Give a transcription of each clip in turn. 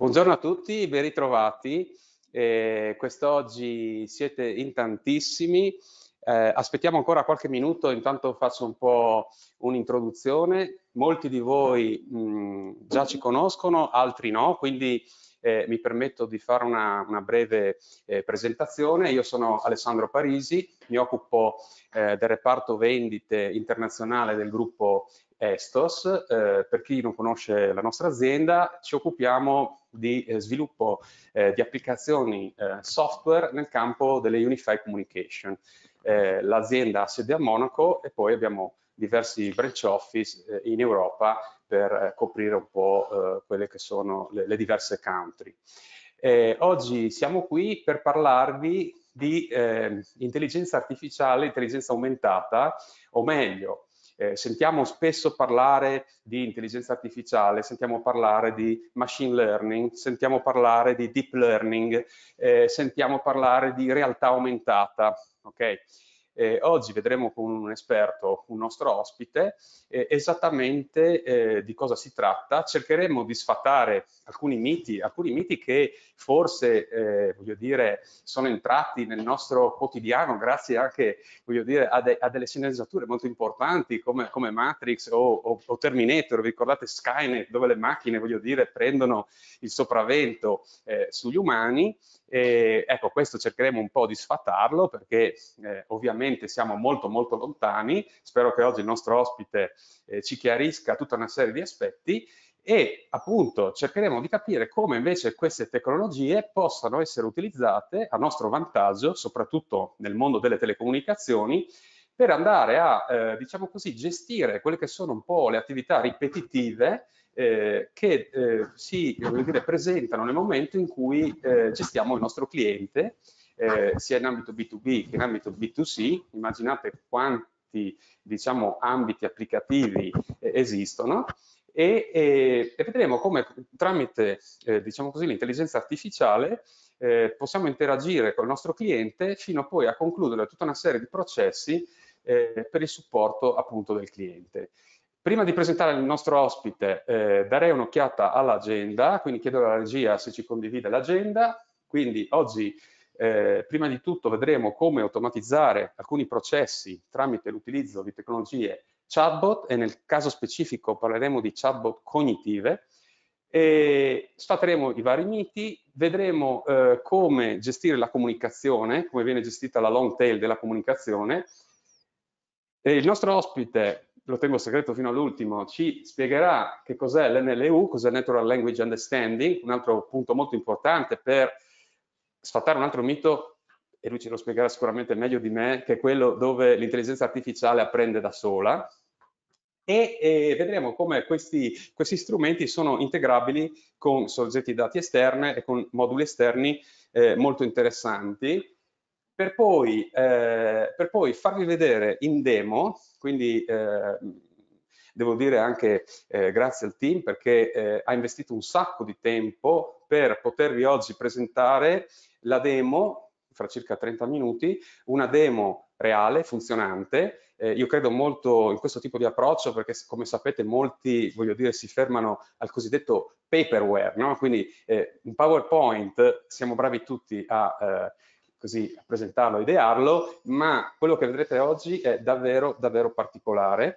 Buongiorno a tutti, ben ritrovati. Eh, quest'oggi siete in tantissimi. Eh, aspettiamo ancora qualche minuto, intanto faccio un po' un'introduzione. Molti di voi mh, già ci conoscono, altri no, quindi eh, mi permetto di fare una, una breve eh, presentazione. Io sono Alessandro Parisi, mi occupo eh, del reparto vendite internazionale del gruppo Estos. Eh, per chi non conosce la nostra azienda, ci occupiamo di eh, sviluppo eh, di applicazioni eh, software nel campo delle Unified Communication. Eh, l'azienda ha sede a Monaco e poi abbiamo diversi branch office eh, in Europa per coprire un po' quelle che sono le, le diverse country. oggi siamo qui per parlarvi di intelligenza artificiale, intelligenza aumentata, o meglio, eh, sentiamo spesso parlare di intelligenza artificiale, sentiamo parlare di machine learning, sentiamo parlare di deep learning, eh, sentiamo parlare di realtà aumentata. Okay? Eh, oggi vedremo con un esperto, un nostro ospite, eh, esattamente eh, di cosa si tratta. Cercheremo di sfatare alcuni miti, alcuni miti che forse, eh, voglio dire, sono entrati nel nostro quotidiano grazie anche, voglio dire, a, de a delle sceneggiature molto importanti come, come Matrix o, o, o, Terminator, vi ricordate Skynet, dove le macchine, voglio dire, prendono il sopravvento eh, sugli umani. ecco, questo cercheremo un po' di sfatarlo perché eh, ovviamente ovviamente siamo molto molto lontani, spero che oggi il nostro ospite eh, ci chiarisca tutta una serie di aspetti e appunto cercheremo di capire come invece queste tecnologie possano essere utilizzate a nostro vantaggio, soprattutto nel mondo delle telecomunicazioni, per andare a, eh, diciamo così, gestire quelle che sono un po' le attività ripetitive eh, che eh, si dire, presentano nel momento in cui eh, gestiamo il nostro cliente eh, sia in ambito B2B che in ambito B2C, immaginate quanti diciamo, ambiti applicativi eh, esistono e, e, e, vedremo come tramite eh, diciamo l'intelligenza artificiale eh, possiamo interagire col nostro cliente fino poi a concludere tutta una serie di processi eh, per il supporto appunto del cliente. Prima di presentare il nostro ospite eh, darei un'occhiata all'agenda, quindi chiedo alla regia se ci condivide l'agenda. Quindi oggi eh, prima di tutto vedremo come automatizzare alcuni processi tramite l'utilizzo di tecnologie chatbot e nel caso specifico parleremo di chatbot cognitive e sfateremo i vari miti, vedremo eh, come gestire la comunicazione, come viene gestita la long tail della comunicazione e il nostro ospite, lo tengo segreto fino all'ultimo, ci spiegherà che cos'è l'NLU, cos'è Natural Language Understanding, un altro punto molto importante per sfatare un altro mito, e lui ce lo spiegherà sicuramente meglio di me, che è quello dove l'intelligenza artificiale apprende da sola, e eh, vedremo come questi, questi, strumenti sono integrabili con soggetti dati esterne e con moduli esterni eh, molto interessanti per poi, eh, per poi, farvi vedere in demo, quindi eh, devo dire anche eh, grazie al team perché eh, ha investito un sacco di tempo per potervi oggi presentare la demo, fra circa 30 minuti, una demo reale, funzionante. Eh, io credo molto in questo tipo di approccio perché come sapete molti, voglio dire, si fermano al cosiddetto paperware, no? quindi eh, un PowerPoint, siamo bravi tutti a eh, così a presentarlo, a idearlo, ma quello che vedrete oggi è davvero, davvero particolare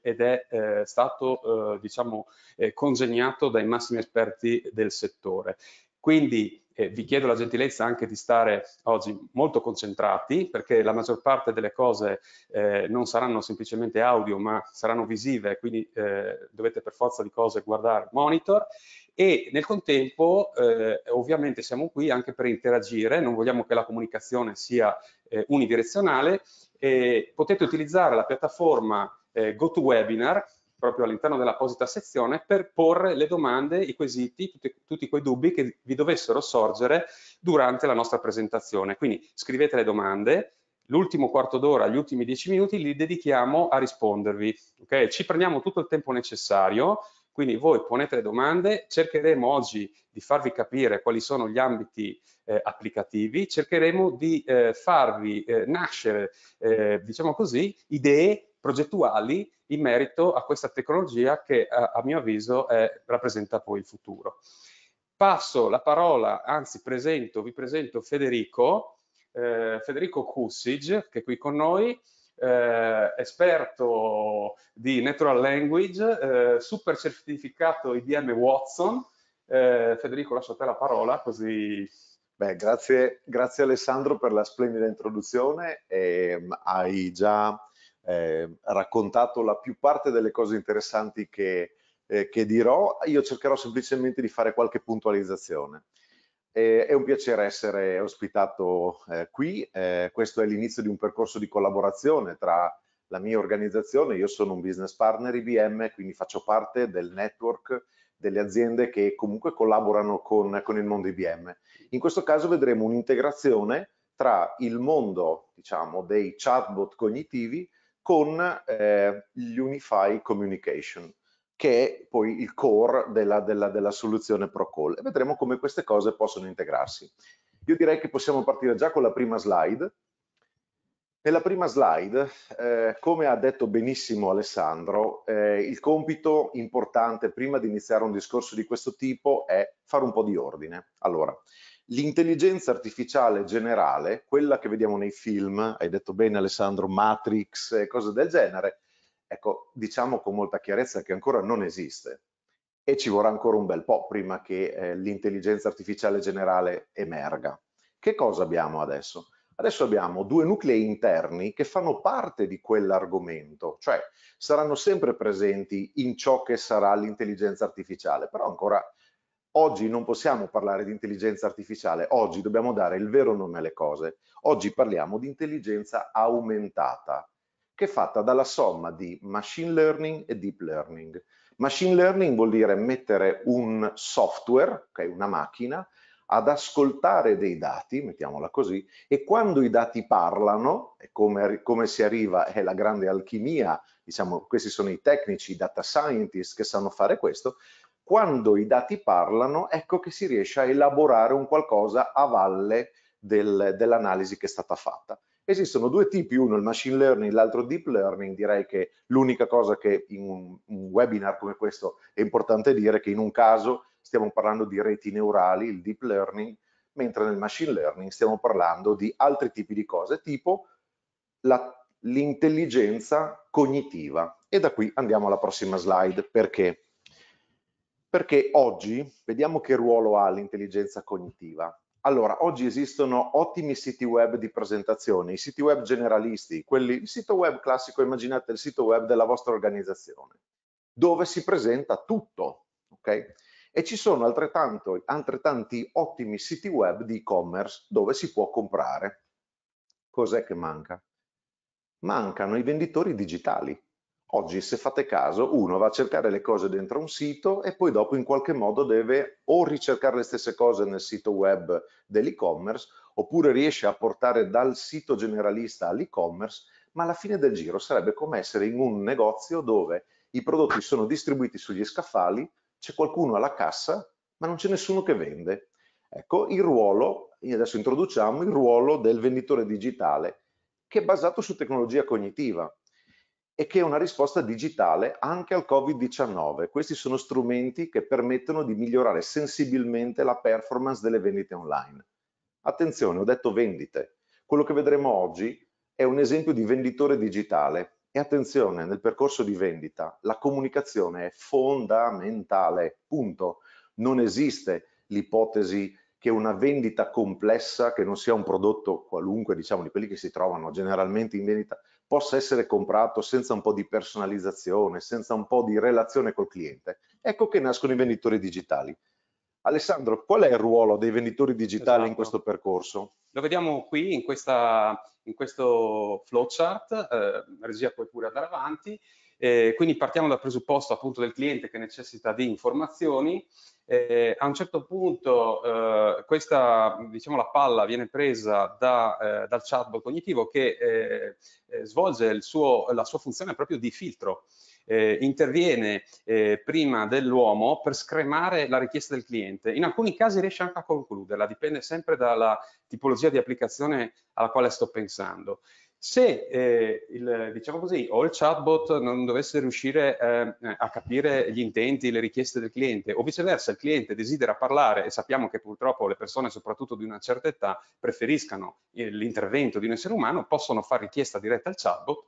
ed è eh, stato eh, diciamo, eh, congegnato dai massimi esperti del settore. Quindi eh, vi chiedo la gentilezza anche di stare oggi molto concentrati perché la maggior parte delle cose eh, non saranno semplicemente audio ma saranno visive, quindi eh, dovete per forza di cose guardare monitor e nel contempo eh, ovviamente siamo qui anche per interagire, non vogliamo che la comunicazione sia eh, unidirezionale, eh, potete utilizzare la piattaforma eh, GoToWebinar, proprio all'interno dell'apposita sezione, per porre le domande, i quesiti, tutti, tutti, quei dubbi che vi dovessero sorgere durante la nostra presentazione. Quindi scrivete le domande, l'ultimo quarto d'ora, gli ultimi dieci minuti li dedichiamo a rispondervi. Okay? Ci prendiamo tutto il tempo necessario, quindi voi ponete le domande, cercheremo oggi di farvi capire quali sono gli ambiti eh, applicativi, cercheremo di eh, farvi eh, nascere, eh, diciamo così, idee progettuali in merito a questa tecnologia che a, a mio avviso è, rappresenta poi il futuro. Passo la parola, anzi presento, vi presento Federico, eh, Federico Kussig che è qui con noi, eh, esperto di Natural Language, eh, super certificato IBM Watson. Eh, Federico, lascio a te la parola così... Beh, grazie, grazie Alessandro per la splendida introduzione. Mm, hai già eh, raccontato la più parte delle cose interessanti che, eh, che, dirò, io cercherò semplicemente di fare qualche puntualizzazione. Eh, è un piacere essere ospitato eh, qui, eh, questo è l'inizio di un percorso di collaborazione tra la mia organizzazione, io sono un business partner IBM, quindi faccio parte del network delle aziende che comunque collaborano con, con il mondo IBM. In questo caso vedremo un'integrazione tra il mondo diciamo, dei chatbot cognitivi con eh, l'Unify Communication, che è poi il core della, della, della soluzione ProCall. E vedremo come queste cose possono integrarsi. Io direi che possiamo partire già con la prima slide. Nella prima slide, eh, come ha detto benissimo Alessandro, eh, il compito importante prima di iniziare un discorso di questo tipo è fare un po' di ordine. Allora, L'intelligenza artificiale generale, quella che vediamo nei film, hai detto bene Alessandro, Matrix e cose del genere, ecco, diciamo con molta chiarezza che ancora non esiste e ci vorrà ancora un bel po' prima che eh, l'intelligenza artificiale generale emerga. Che cosa abbiamo adesso? Adesso abbiamo due nuclei interni che fanno parte di quell'argomento, cioè saranno sempre presenti in ciò che sarà l'intelligenza artificiale, però ancora Oggi non possiamo parlare di intelligenza artificiale, oggi dobbiamo dare il vero nome alle cose. Oggi parliamo di intelligenza aumentata, che è fatta dalla somma di machine learning e deep learning. Machine learning vuol dire mettere un software, okay, una macchina, ad ascoltare dei dati, mettiamola così, e quando i dati parlano, e come, come, si arriva è la grande alchimia, diciamo, questi sono i tecnici, i data scientist che sanno fare questo, quando i dati parlano, ecco che si riesce a elaborare un qualcosa a valle del, dell'analisi che è stata fatta. Esistono due tipi, uno il machine learning, l'altro il deep learning. Direi che l'unica cosa che in un, un webinar come questo è importante dire è che in un caso stiamo parlando di reti neurali, il deep learning, mentre nel machine learning stiamo parlando di altri tipi di cose, tipo l'intelligenza cognitiva. E da qui andiamo alla prossima slide, perché perché oggi vediamo che ruolo ha l'intelligenza cognitiva. Allora, oggi esistono ottimi siti web di presentazione, i siti web generalisti, quelli, il sito web classico, immaginate il sito web della vostra organizzazione, dove si presenta tutto, ok? E ci sono altrettanti ottimi siti web di e-commerce dove si può comprare. Cos'è che manca? Mancano i venditori digitali Oggi, se fate caso, uno va a cercare le cose dentro un sito e poi dopo in qualche modo deve o ricercare le stesse cose nel sito web dell'e-commerce oppure riesce a portare dal sito generalista all'e-commerce, ma alla fine del giro sarebbe come essere in un negozio dove i prodotti sono distribuiti sugli scaffali, c'è qualcuno alla cassa, ma non c'è nessuno che vende. Ecco il ruolo, adesso introduciamo il ruolo del venditore digitale, che è basato su tecnologia cognitiva e che è una risposta digitale anche al Covid-19. Questi sono strumenti che permettono di migliorare sensibilmente la performance delle vendite online. Attenzione, ho detto vendite. Quello che vedremo oggi è un esempio di venditore digitale e attenzione, nel percorso di vendita la comunicazione è fondamentale, punto. Non esiste l'ipotesi che una vendita complessa, che non sia un prodotto qualunque, diciamo di quelli che si trovano generalmente in vendita, possa essere comprato senza un po' di personalizzazione, senza un po' di relazione col cliente, ecco che nascono i venditori digitali. Alessandro, qual è il ruolo dei venditori digitali esatto. in questo percorso? Lo vediamo qui in, questa, in questo flowchart, eh, regia puoi pure andare avanti, eh, quindi partiamo dal presupposto appunto del cliente che necessita di informazioni. Eh, a un certo punto eh, questa, diciamo, la palla viene presa da, eh, dal chatbot cognitivo che eh, eh, svolge suo, la sua funzione proprio di filtro. Eh, interviene eh, prima dell'uomo per scremare la richiesta del cliente. In alcuni casi riesce anche a concluderla, dipende sempre dalla tipologia di applicazione alla quale sto pensando. Se eh, il, diciamo così, o il chatbot non dovesse riuscire eh, a capire gli intenti, le richieste del cliente, o viceversa il cliente desidera parlare e sappiamo che purtroppo le persone, soprattutto di una certa età, preferiscano eh, l'intervento di un essere umano, possono fare richiesta diretta al chatbot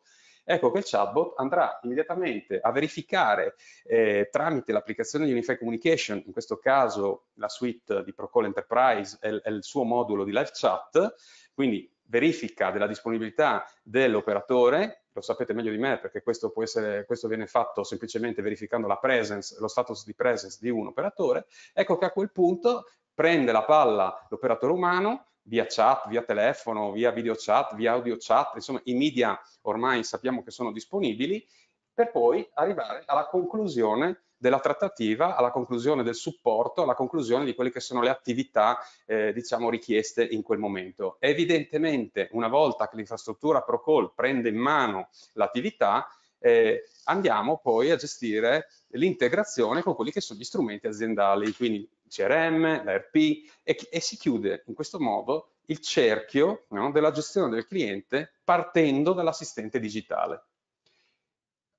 ecco che il chatbot andrà immediatamente a verificare eh, tramite l'applicazione di Unify Communication, in questo caso la suite di Procall Enterprise e il, suo modulo di live chat, quindi verifica della disponibilità dell'operatore, lo sapete meglio di me perché questo, essere, questo, viene fatto semplicemente verificando la presence, lo status di presence di un operatore, ecco che a quel punto prende la palla l'operatore umano via chat, via telefono, via video chat, via audio chat, insomma i media ormai sappiamo che sono disponibili per poi arrivare alla conclusione della trattativa alla conclusione del supporto, alla conclusione di quelle che sono le attività eh, diciamo richieste in quel momento. Evidentemente una volta che l'infrastruttura Procall prende in mano l'attività eh, andiamo poi a gestire l'integrazione con quelli che sono gli strumenti aziendali, quindi CRM, l'ARP e, e si chiude in questo modo il cerchio no, della gestione del cliente partendo dall'assistente digitale.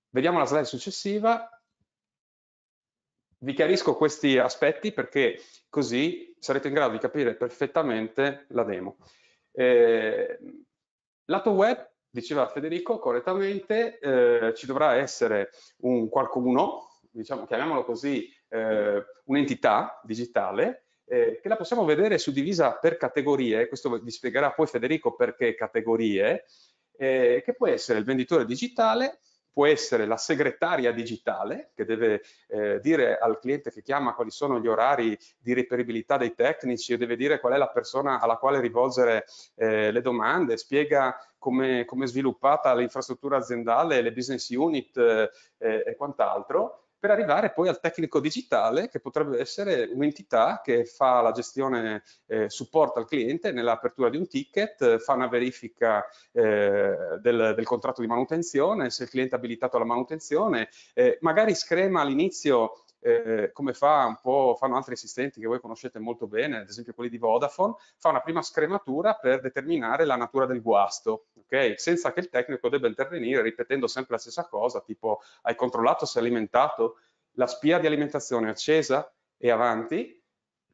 Vediamo la slide successiva, vi chiarisco questi aspetti perché così sarete in grado di capire perfettamente la demo. Eh, lato web, diceva Federico correttamente, eh, ci dovrà essere un qualcuno, diciamo, chiamiamolo così, eh, un'entità digitale eh, che la possiamo vedere suddivisa per categorie, questo vi spiegherà poi Federico perché categorie, eh, che può essere il venditore digitale, può essere la segretaria digitale che deve eh, dire al cliente che chiama quali sono gli orari di reperibilità dei tecnici o deve dire qual è la persona alla quale rivolgere eh, le domande, spiega come, come è sviluppata l'infrastruttura aziendale, le business unit eh, e quant'altro per arrivare poi al tecnico digitale che potrebbe essere un'entità che fa la gestione, eh, supporta il cliente nell'apertura di un ticket, fa una verifica eh, del, del, contratto di manutenzione, se il cliente è abilitato alla manutenzione, eh, magari screma all'inizio eh, come fa un po', fanno altri assistenti che voi conoscete molto bene, ad esempio quelli di Vodafone, fa una prima scrematura per determinare la natura del guasto, okay? senza che il tecnico debba intervenire ripetendo sempre la stessa cosa, tipo hai controllato se è alimentato, la spia di alimentazione è accesa e avanti.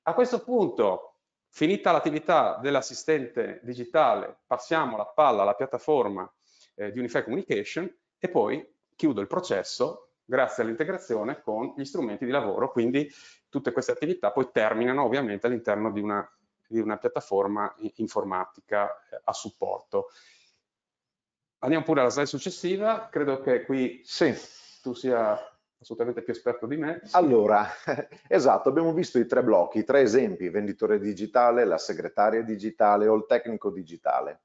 A questo punto Finita l'attività dell'assistente digitale, passiamo la palla alla piattaforma eh, di Unify Communication e poi chiudo il processo grazie all'integrazione con gli strumenti di lavoro, quindi tutte queste attività poi terminano ovviamente all'interno di una, di una piattaforma informatica eh, a supporto. Andiamo pure alla slide successiva, credo che qui sì. tu sia assolutamente più esperto di me. Allora, esatto, abbiamo visto i tre blocchi, i tre esempi, venditore digitale, la segretaria digitale o il tecnico digitale.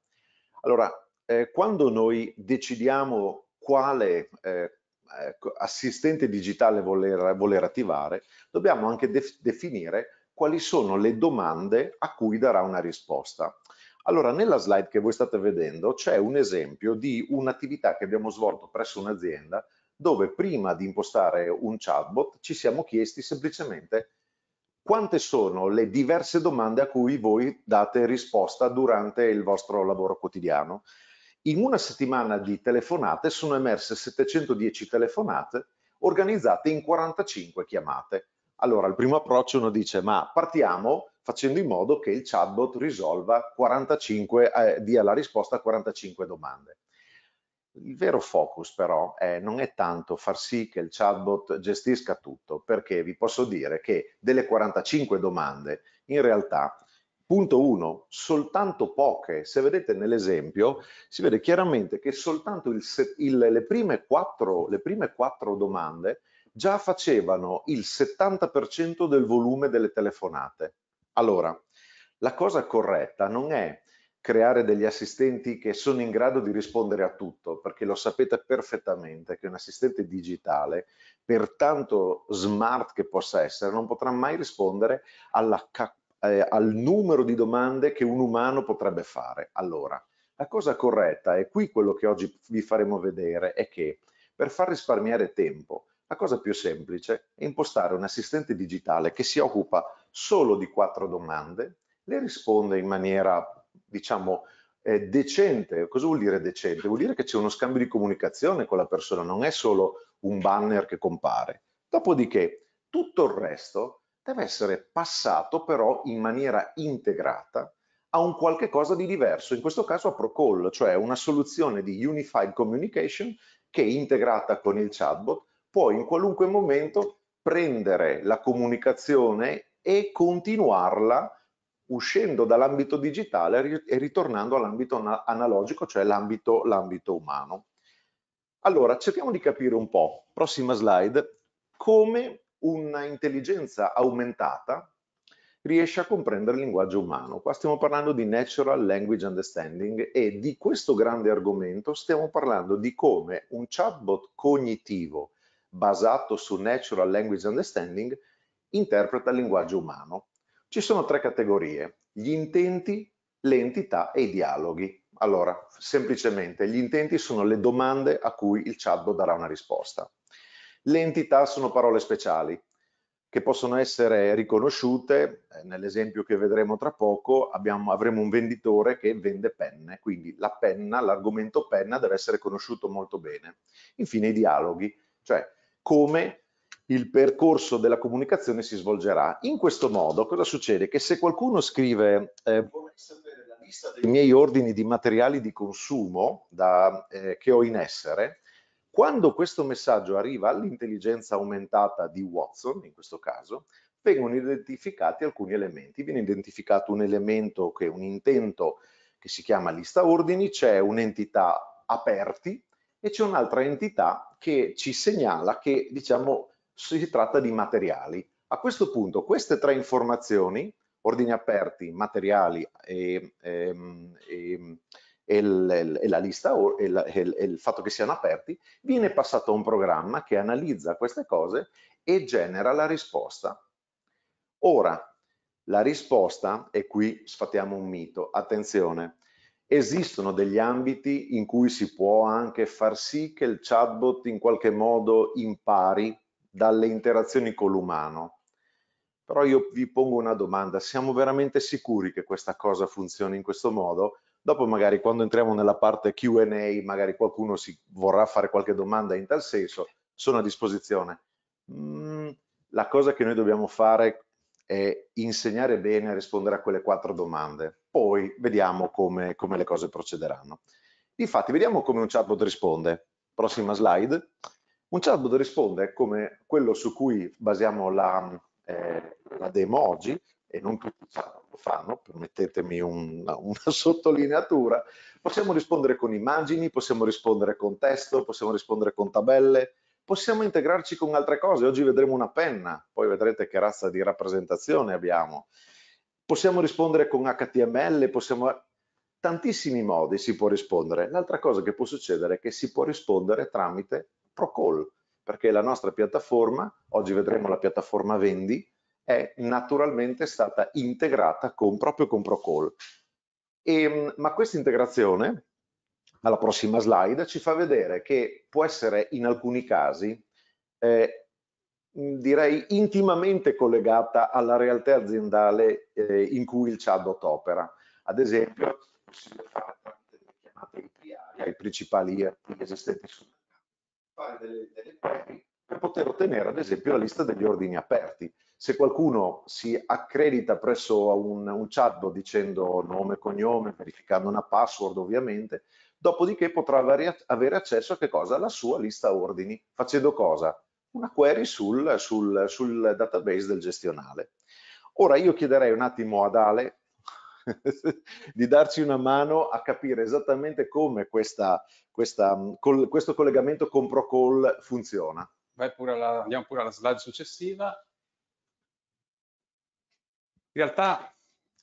Allora, eh, quando noi decidiamo quale eh, Ecco, assistente digitale voler, voler attivare, dobbiamo anche de definire quali sono le domande a cui darà una risposta. Allora, nella slide che voi state vedendo c'è un esempio di un'attività che abbiamo svolto presso un'azienda dove prima di impostare un chatbot ci siamo chiesti semplicemente quante sono le diverse domande a cui voi date risposta durante il vostro lavoro quotidiano in una settimana di telefonate sono emerse 710 telefonate organizzate in 45 chiamate. Allora, il primo approccio uno dice, ma partiamo facendo in modo che il chatbot risolva 45, eh, dia la risposta a 45 domande. Il vero focus però è, non è tanto far sì che il chatbot gestisca tutto, perché vi posso dire che delle 45 domande in realtà Punto 1, soltanto poche. Se vedete nell'esempio, si vede chiaramente che soltanto il, il, le, prime quattro, le prime quattro domande già facevano il 70% del volume delle telefonate. Allora, la cosa corretta non è creare degli assistenti che sono in grado di rispondere a tutto, perché lo sapete perfettamente che un assistente digitale, per tanto smart che possa essere, non potrà mai rispondere alla eh, al numero di domande che un umano potrebbe fare. Allora, la cosa corretta è qui quello che oggi vi faremo vedere è che per far risparmiare tempo, la cosa più semplice è impostare un assistente digitale che si occupa solo di quattro domande, le risponde in maniera, diciamo, eh, decente. Cosa vuol dire decente? Vuol dire che c'è uno scambio di comunicazione con la persona, non è solo un banner che compare. Dopodiché tutto il resto deve essere passato però in maniera integrata a un qualche cosa di diverso, in questo caso a Procall, cioè una soluzione di Unified Communication che integrata con il chatbot può in qualunque momento prendere la comunicazione e continuarla uscendo dall'ambito digitale e ritornando all'ambito analogico, cioè l'ambito umano. Allora, cerchiamo di capire un po', prossima slide, come una intelligenza aumentata riesce a comprendere il linguaggio umano. Qua stiamo parlando di Natural Language Understanding e di questo grande argomento stiamo parlando di come un chatbot cognitivo basato su Natural Language Understanding interpreta il linguaggio umano. Ci sono tre categorie, gli intenti, le entità e i dialoghi. Allora, semplicemente, gli intenti sono le domande a cui il chatbot darà una risposta. Le entità sono parole speciali che possono essere riconosciute, eh, nell'esempio che vedremo tra poco abbiamo, avremo un venditore che vende penne, quindi la penna, l'argomento penna deve essere conosciuto molto bene. Infine i dialoghi, cioè come il percorso della comunicazione si svolgerà. In questo modo cosa succede? Che se qualcuno scrive eh, vorrei sapere la lista dei miei ordini di materiali di consumo da, eh, che ho in essere, quando questo messaggio arriva all'intelligenza aumentata di Watson, in questo caso, vengono identificati alcuni elementi. Viene identificato un elemento che è un intento che si chiama lista ordini, c'è un'entità aperti e c'è un'altra entità che ci segnala che, diciamo, si tratta di materiali. A questo punto queste tre informazioni, ordini aperti, materiali e, ehm, e, e e, la lista o il fatto che siano aperti, viene passato a un programma che analizza queste cose e genera la risposta. Ora, la risposta, e qui sfatiamo un mito, attenzione, esistono degli ambiti in cui si può anche far sì che il chatbot in qualche modo impari dalle interazioni con l'umano. Però io vi pongo una domanda, siamo veramente sicuri che questa cosa funzioni in questo modo? Dopo magari quando entriamo nella parte Q&A, magari qualcuno si vorrà fare qualche domanda in tal senso, sono a disposizione. Mm, la cosa che noi dobbiamo fare è insegnare bene a rispondere a quelle quattro domande, poi vediamo come, come le cose procederanno. Infatti, vediamo come un chatbot risponde. Prossima slide. Un chatbot risponde come quello su cui basiamo la, eh, la demo oggi, e non tutti lo fanno, permettetemi una, una, sottolineatura, possiamo rispondere con immagini, possiamo rispondere con testo, possiamo rispondere con tabelle, possiamo integrarci con altre cose, oggi vedremo una penna, poi vedrete che razza di rappresentazione abbiamo, possiamo rispondere con HTML, possiamo... tantissimi modi si può rispondere, l'altra cosa che può succedere è che si può rispondere tramite Procall, perché la nostra piattaforma, oggi vedremo la piattaforma Vendi, è naturalmente stata integrata con, proprio con Procall. E, ehm, ma questa integrazione, alla prossima slide, ci fa vedere che può essere in alcuni casi, eh, direi, intimamente collegata alla realtà aziendale eh, in cui il chatbot opera. Ad esempio, possiamo fare delle chiamate API ai principali ERP esistenti sul mercato, fare delle, delle query per poter ottenere ad esempio la lista degli ordini aperti. Se qualcuno si accredita presso un, un chatbot dicendo nome, e cognome, verificando una password ovviamente, dopodiché potrà avere accesso a Alla sua lista ordini, facendo cosa? Una query sul, sul, sul database del gestionale. Ora io chiederei un attimo ad Ale di darci una mano a capire esattamente come questa, questa, col, questo collegamento con Procall funziona pure alla, andiamo pure alla slide successiva. In realtà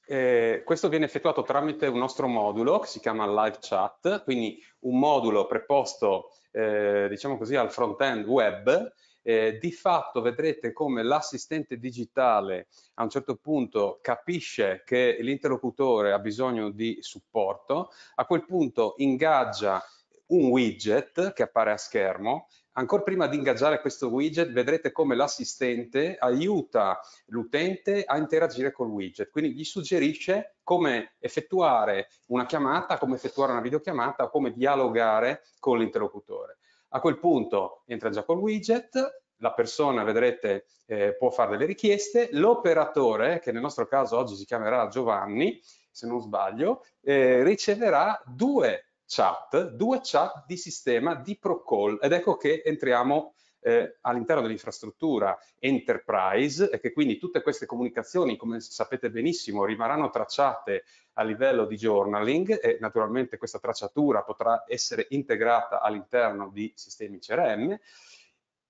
eh, questo viene effettuato tramite un nostro modulo che si chiama Live Chat, quindi un modulo preposto, eh, diciamo così, al front-end web. Eh, di fatto vedrete come l'assistente digitale a un certo punto capisce che l'interlocutore ha bisogno di supporto, a quel punto ingaggia un widget che appare a schermo. Ancora prima di ingaggiare questo widget vedrete come l'assistente aiuta l'utente a interagire col widget, quindi gli suggerisce come effettuare una chiamata, come effettuare una videochiamata o come dialogare con l'interlocutore. A quel punto entra già col widget, la persona, vedrete, eh, può fare delle richieste, l'operatore, che nel nostro caso oggi si chiamerà Giovanni, se non sbaglio, eh, riceverà due chat, due chat di sistema di Procall ed ecco che entriamo eh, all'interno dell'infrastruttura enterprise e che quindi tutte queste comunicazioni, come sapete benissimo, rimarranno tracciate a livello di journaling e naturalmente questa tracciatura potrà essere integrata all'interno di sistemi CRM.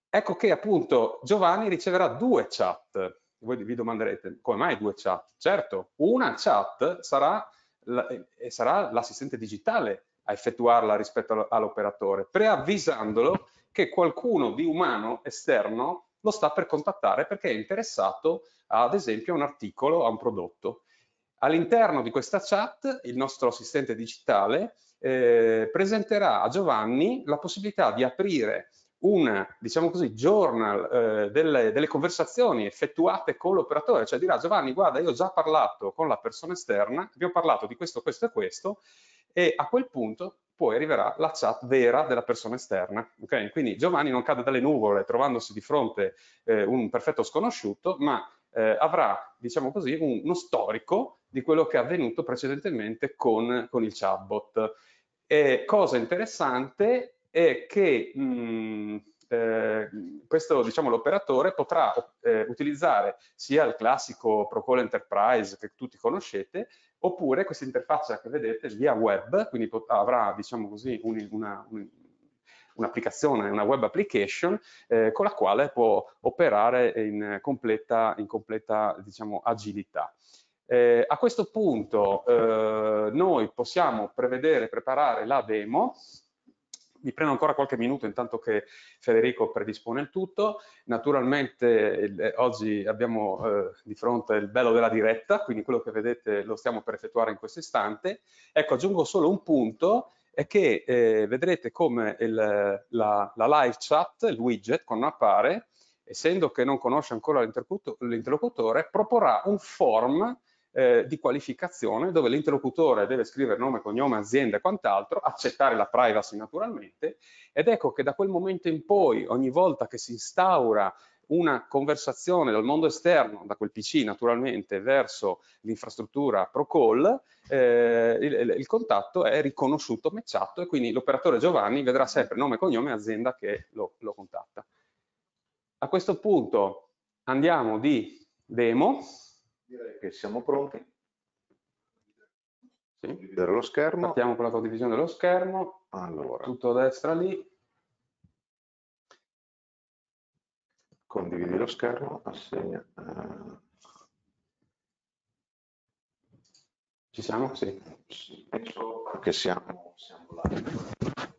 Ecco che appunto Giovanni riceverà due chat. Voi vi domanderete come mai due chat? Certo, una chat sarà eh, l'assistente digitale a effettuarla rispetto all'operatore, preavvisandolo che qualcuno di umano esterno lo sta per contattare perché è interessato ad esempio a un articolo, a un prodotto. All'interno di questa chat il nostro assistente digitale eh, presenterà a Giovanni la possibilità di aprire un, diciamo così, journal eh, delle, delle, conversazioni effettuate con l'operatore, cioè dirà Giovanni guarda io ho già parlato con la persona esterna, vi ho parlato di questo, questo e questo e a quel punto poi arriverà la chat vera della persona esterna. Okay? Quindi Giovanni non cade dalle nuvole trovandosi di fronte eh, un perfetto sconosciuto, ma eh, avrà, diciamo così, un, uno storico di quello che è avvenuto precedentemente con, con il chatbot. E cosa interessante è che mh, mm, eh, questo diciamo l'operatore potrà eh, utilizzare sia il classico Procall Enterprise che tutti conoscete oppure questa interfaccia che vedete via web, quindi avrà diciamo così un, una, un, un'applicazione, una web application eh, con la quale può operare in completa, in completa diciamo, agilità. Eh, a questo punto eh, noi possiamo prevedere, preparare la demo mi prendo ancora qualche minuto intanto che Federico predispone il tutto. Naturalmente il, eh, oggi abbiamo eh, di fronte il bello della diretta, quindi quello che vedete lo stiamo per effettuare in questo istante. Ecco, aggiungo solo un punto è che eh, vedrete come il, la, la, live chat, il widget, quando appare, essendo che non conosce ancora l'interlocutore, proporrà un form eh, di qualificazione dove l'interlocutore deve scrivere nome, cognome, azienda e quant'altro, accettare la privacy naturalmente ed ecco che da quel momento in poi ogni volta che si instaura una conversazione dal mondo esterno, da quel PC naturalmente, verso l'infrastruttura ProCall, eh, il, il, contatto è riconosciuto, matchato e quindi l'operatore Giovanni vedrà sempre nome, cognome e azienda che lo, lo contatta. A questo punto andiamo di demo direi che siamo pronti. Sì. Lo schermo. Partiamo con la condivisione dello schermo. Allora. Tutto a destra lì. Condividi lo schermo, assegna. Eh. Ci siamo? Sì. sì. Penso che siamo, siamo là. Aspetta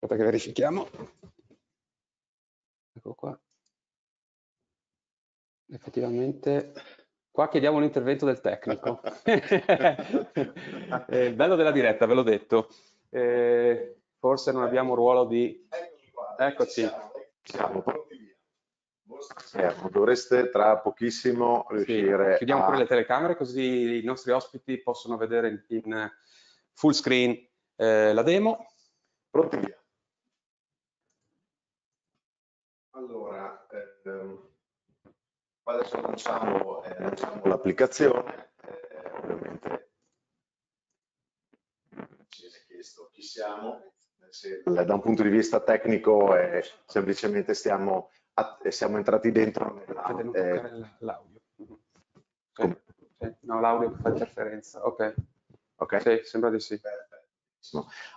che verifichiamo. Ecco qua. Effettivamente, qua chiediamo l'intervento del tecnico. eh, bello della diretta, ve l'ho detto. Eh, forse non abbiamo ruolo di... Eccoci. Siamo pronti via. dovreste tra pochissimo riuscire sì, Chiudiamo a... pure le telecamere così i nostri ospiti possono vedere in full screen eh, la demo. Pronti via. Allora, ehm... Adesso lanciamo, eh, l'applicazione, eh, ovviamente ci si è chiesto chi siamo, se, da un punto di vista tecnico eh, semplicemente stiamo, eh, siamo entrati dentro eh, l'audio. Sì. Sì. Eh, no, l'audio fa interferenza, ok. Ok? Sì, sembra di sì.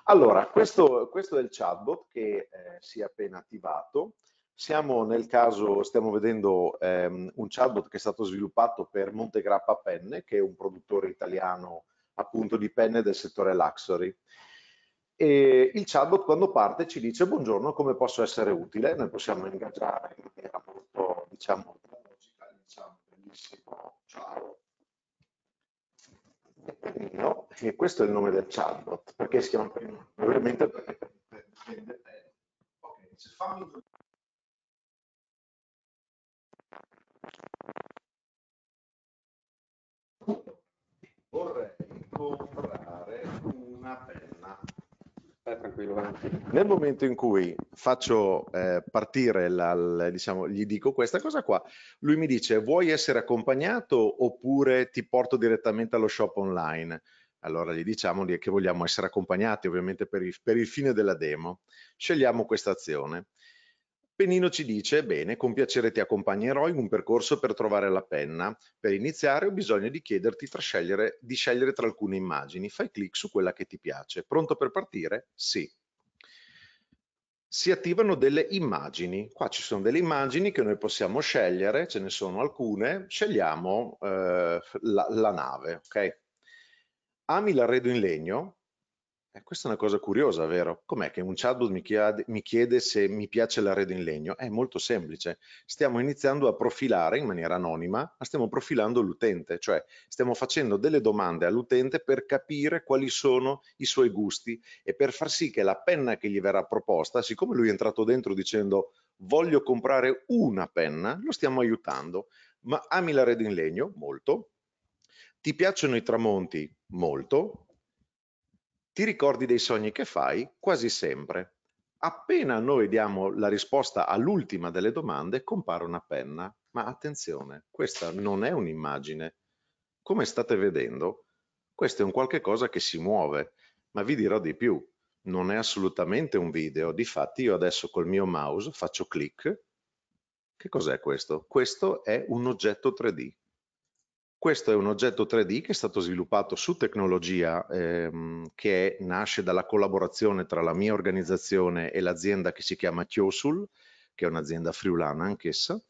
Allora, questo, questo è il chatbot che si è appena attivato. Siamo nel caso, stiamo vedendo ehm, un chatbot che è stato sviluppato per Montegrappa Penne, che è un produttore italiano appunto di penne del settore luxury. E il chatbot quando parte ci dice buongiorno, come posso essere utile? Noi possiamo ingaggiare in maniera molto, diciamo, logica, diciamo, bellissimo, ciao. No, e questo è il nome del chatbot, perché si chiama prima? Ovviamente perché dipende da te. Ok, dice fammi Vorrei comprare una penna. Stai tranquillo, Nel momento in cui faccio eh, partire, la, la, diciamo, gli dico questa cosa qua, lui mi dice vuoi essere accompagnato oppure ti porto direttamente allo shop online? Allora gli diciamo che vogliamo essere accompagnati ovviamente per il, per il fine della demo. Scegliamo questa azione. Pennino ci dice, bene, con piacere ti accompagnerò in un percorso per trovare la penna. Per iniziare ho bisogno di chiederti scegliere, di scegliere tra alcune immagini. Fai clic su quella che ti piace. Pronto per partire? Sì. Si attivano delle immagini. Qua ci sono delle immagini che noi possiamo scegliere, ce ne sono alcune. Scegliamo eh, la, la nave, ok? Ami l'arredo in legno? Eh, questa è una cosa curiosa, vero? Com'è che un chatbot mi chiede, mi chiede se mi piace l'arredo in legno? È molto semplice. Stiamo iniziando a profilare in maniera anonima, ma stiamo profilando l'utente, cioè stiamo facendo delle domande all'utente per capire quali sono i suoi gusti e per far sì che la penna che gli verrà proposta, siccome lui è entrato dentro dicendo voglio comprare una penna, lo stiamo aiutando. Ma ami l'arredo in legno? Molto. Ti piacciono i tramonti? Molto ti ricordi dei sogni che fai? Quasi sempre. Appena noi diamo la risposta all'ultima delle domande, compare una penna. Ma attenzione, questa non è un'immagine. Come state vedendo, questo è un qualche cosa che si muove, ma vi dirò di più. Non è assolutamente un video, difatti io adesso col mio mouse faccio clic. Che cos'è questo? Questo è un oggetto 3D, questo è un oggetto 3D che è stato sviluppato su tecnologia ehm, che nasce dalla collaborazione tra la mia organizzazione e l'azienda che si chiama Chiosul, che è un'azienda friulana anch'essa,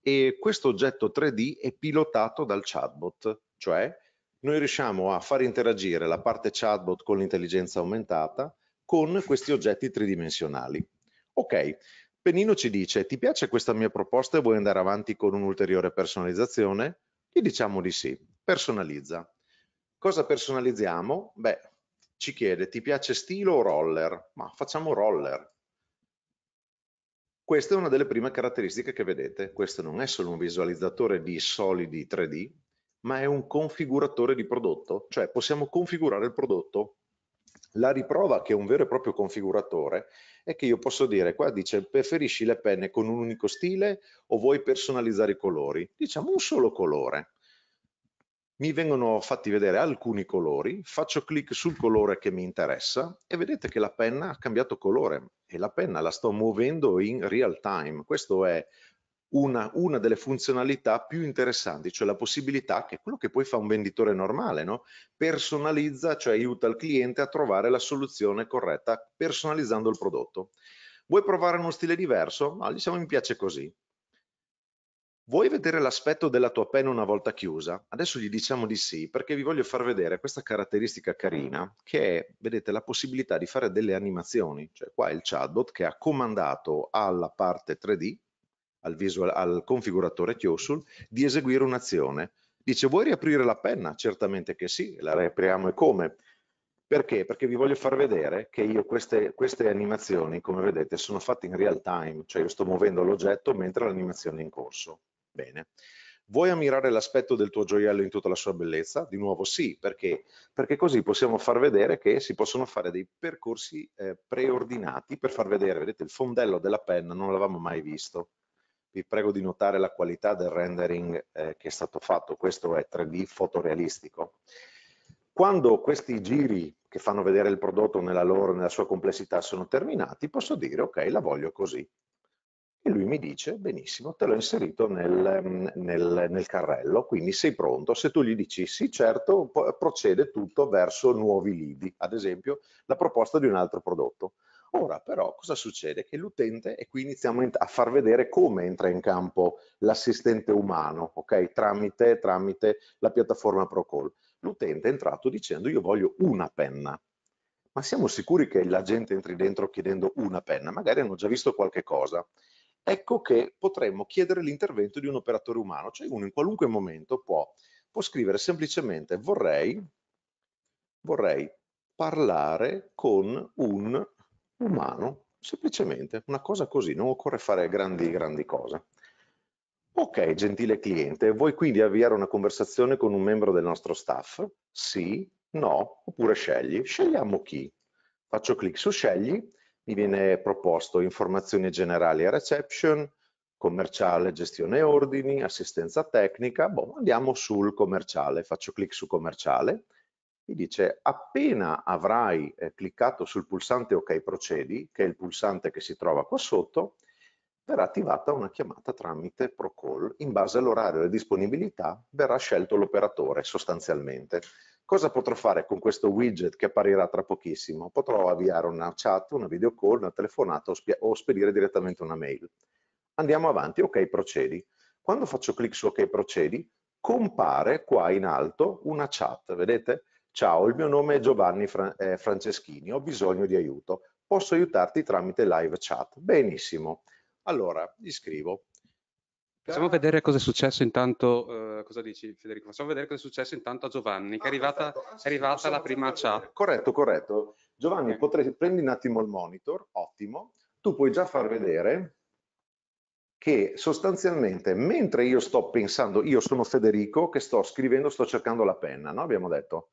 e questo oggetto 3D è pilotato dal chatbot, cioè noi riusciamo a far interagire la parte chatbot con l'intelligenza aumentata con questi oggetti tridimensionali. Ok, Penino ci dice, ti piace questa mia proposta e vuoi andare avanti con un'ulteriore personalizzazione? Gli diciamo di sì. Personalizza. Cosa personalizziamo? Beh, ci chiede ti piace stilo o roller? Ma facciamo roller. Questa è una delle prime caratteristiche che vedete. Questo non è solo un visualizzatore di solidi 3D, ma è un configuratore di prodotto, cioè possiamo configurare il prodotto la riprova che è un vero e proprio configuratore è che io posso dire, qua dice preferisci le penne con un unico stile o vuoi personalizzare i colori? Diciamo un solo colore. Mi vengono fatti vedere alcuni colori, faccio clic sul colore che mi interessa e vedete che la penna ha cambiato colore e la penna la sto muovendo in real time. Questo è una, una, delle funzionalità più interessanti, cioè la possibilità, che quello che poi fa un venditore normale, no? personalizza, cioè aiuta il cliente a trovare la soluzione corretta personalizzando il prodotto. Vuoi provare uno stile diverso? No, diciamo mi piace così. Vuoi vedere l'aspetto della tua penna una volta chiusa? Adesso gli diciamo di sì perché vi voglio far vedere questa caratteristica carina che è, vedete, la possibilità di fare delle animazioni. Cioè qua è il chatbot che ha comandato alla parte 3D al, visual, al configuratore Tiosul di eseguire un'azione. Dice, vuoi riaprire la penna? Certamente che sì, la riapriamo e come? Perché? Perché vi voglio far vedere che io queste, queste animazioni, come vedete, sono fatte in real time, cioè io sto muovendo l'oggetto mentre l'animazione è in corso. Bene. Vuoi ammirare l'aspetto del tuo gioiello in tutta la sua bellezza? Di nuovo sì, perché? Perché così possiamo far vedere che si possono fare dei percorsi eh, preordinati per far vedere, vedete, il fondello della penna non l'avevamo mai visto vi prego di notare la qualità del rendering eh, che è stato fatto, questo è 3D fotorealistico. Quando questi giri che fanno vedere il prodotto nella, loro, nella sua complessità sono terminati, posso dire ok, la voglio così. E lui mi dice, benissimo, te l'ho inserito nel, mm, nel, nel carrello, quindi sei pronto. Se tu gli dici sì, certo, procede tutto verso nuovi lidi, ad esempio la proposta di un altro prodotto. Ora però cosa succede? Che l'utente, e qui iniziamo a far vedere come entra in campo l'assistente umano, ok? Tramite, tramite la piattaforma Procall. L'utente è entrato dicendo io voglio una penna. Ma siamo sicuri che la gente entri dentro chiedendo una penna? Magari hanno già visto qualche cosa. Ecco che potremmo chiedere l'intervento di un operatore umano, cioè uno in qualunque momento può, può scrivere semplicemente vorrei, vorrei parlare con un umano, semplicemente una cosa così, non occorre fare grandi, grandi cose. Ok, gentile cliente, vuoi quindi avviare una conversazione con un membro del nostro staff? Sì, no, oppure scegli. Scegliamo chi. Faccio clic su scegli, mi viene proposto informazioni generali a reception, commerciale, gestione ordini, assistenza tecnica. Boh, andiamo sul commerciale, faccio clic su commerciale. Mi dice appena avrai eh, cliccato sul pulsante ok procedi, che è il pulsante che si trova qua sotto, verrà attivata una chiamata tramite Procall. In base all'orario e alla disponibilità verrà scelto l'operatore sostanzialmente. Cosa potrò fare con questo widget che apparirà tra pochissimo? Potrò avviare una chat, una video call, una telefonata o, o spedire direttamente una mail. Andiamo avanti, ok procedi. Quando faccio clic su ok procedi, compare qua in alto una chat, vedete? Ciao, il mio nome è Giovanni Fra eh, Franceschini, ho bisogno di aiuto. Posso aiutarti tramite live chat? Benissimo. Allora, gli scrivo. Facciamo vedere cosa è successo intanto, eh, cosa dici Federico? Possiamo vedere cosa è successo intanto a Giovanni, che ah, è arrivata, ah, sì, è arrivata la prima vedere. chat. Corretto, corretto. Giovanni, okay. potrei, prendi un attimo il monitor, ottimo. Tu puoi già far vedere che sostanzialmente mentre io sto pensando, io sono Federico che sto scrivendo, sto cercando la penna, no? abbiamo detto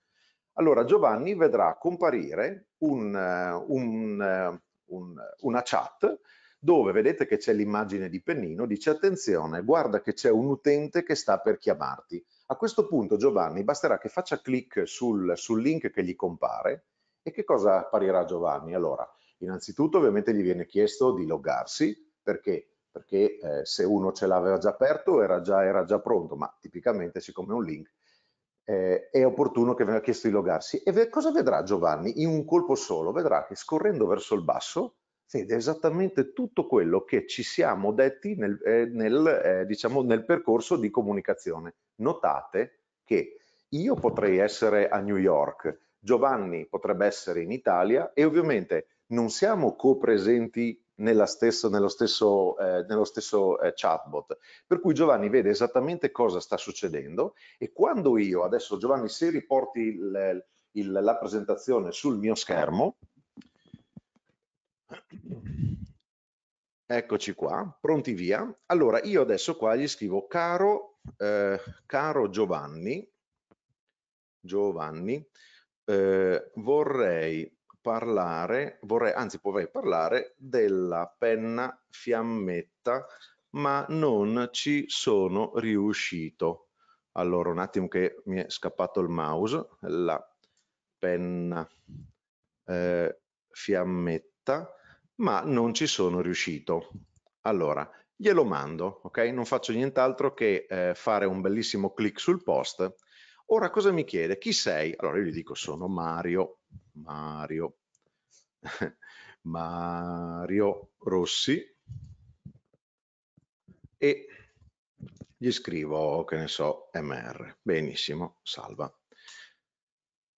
allora Giovanni vedrà comparire un, eh, un, eh, un, una chat dove vedete che c'è l'immagine di Pennino, dice attenzione, guarda che c'è un utente che sta per chiamarti. A questo punto Giovanni basterà che faccia clic sul, sul link che gli compare e che cosa apparirà Giovanni? Allora, innanzitutto ovviamente gli viene chiesto di loggarsi perché perché eh, se uno ce l'aveva già aperto era già, era già, pronto, ma tipicamente siccome è un link eh, è opportuno che venga chiesto di logarsi. E ve cosa vedrà Giovanni? In un colpo solo vedrà che scorrendo verso il basso vede esattamente tutto quello che ci siamo detti nel, eh, nel, eh, diciamo nel percorso di comunicazione. Notate che io potrei essere a New York, Giovanni potrebbe essere in Italia e ovviamente non siamo co-presenti stesso, nello stesso, eh, nello stesso eh, chatbot. Per cui Giovanni vede esattamente cosa sta succedendo e quando io, adesso Giovanni, se riporti il, il, la presentazione sul mio schermo, eccoci qua, pronti via. Allora, io adesso qua gli scrivo caro, eh, caro Giovanni, Giovanni, eh, vorrei parlare, vorrei, anzi vorrei parlare della penna fiammetta, ma non ci sono riuscito. Allora, un attimo che mi è scappato il mouse, la penna eh, fiammetta, ma non ci sono riuscito. Allora, glielo mando, ok? Non faccio nient'altro che eh, fare un bellissimo clic sul post. Ora cosa mi chiede? Chi sei? Allora io gli dico sono Mario. Mario, Mario Rossi e gli scrivo, che ne so, MR. Benissimo, salva.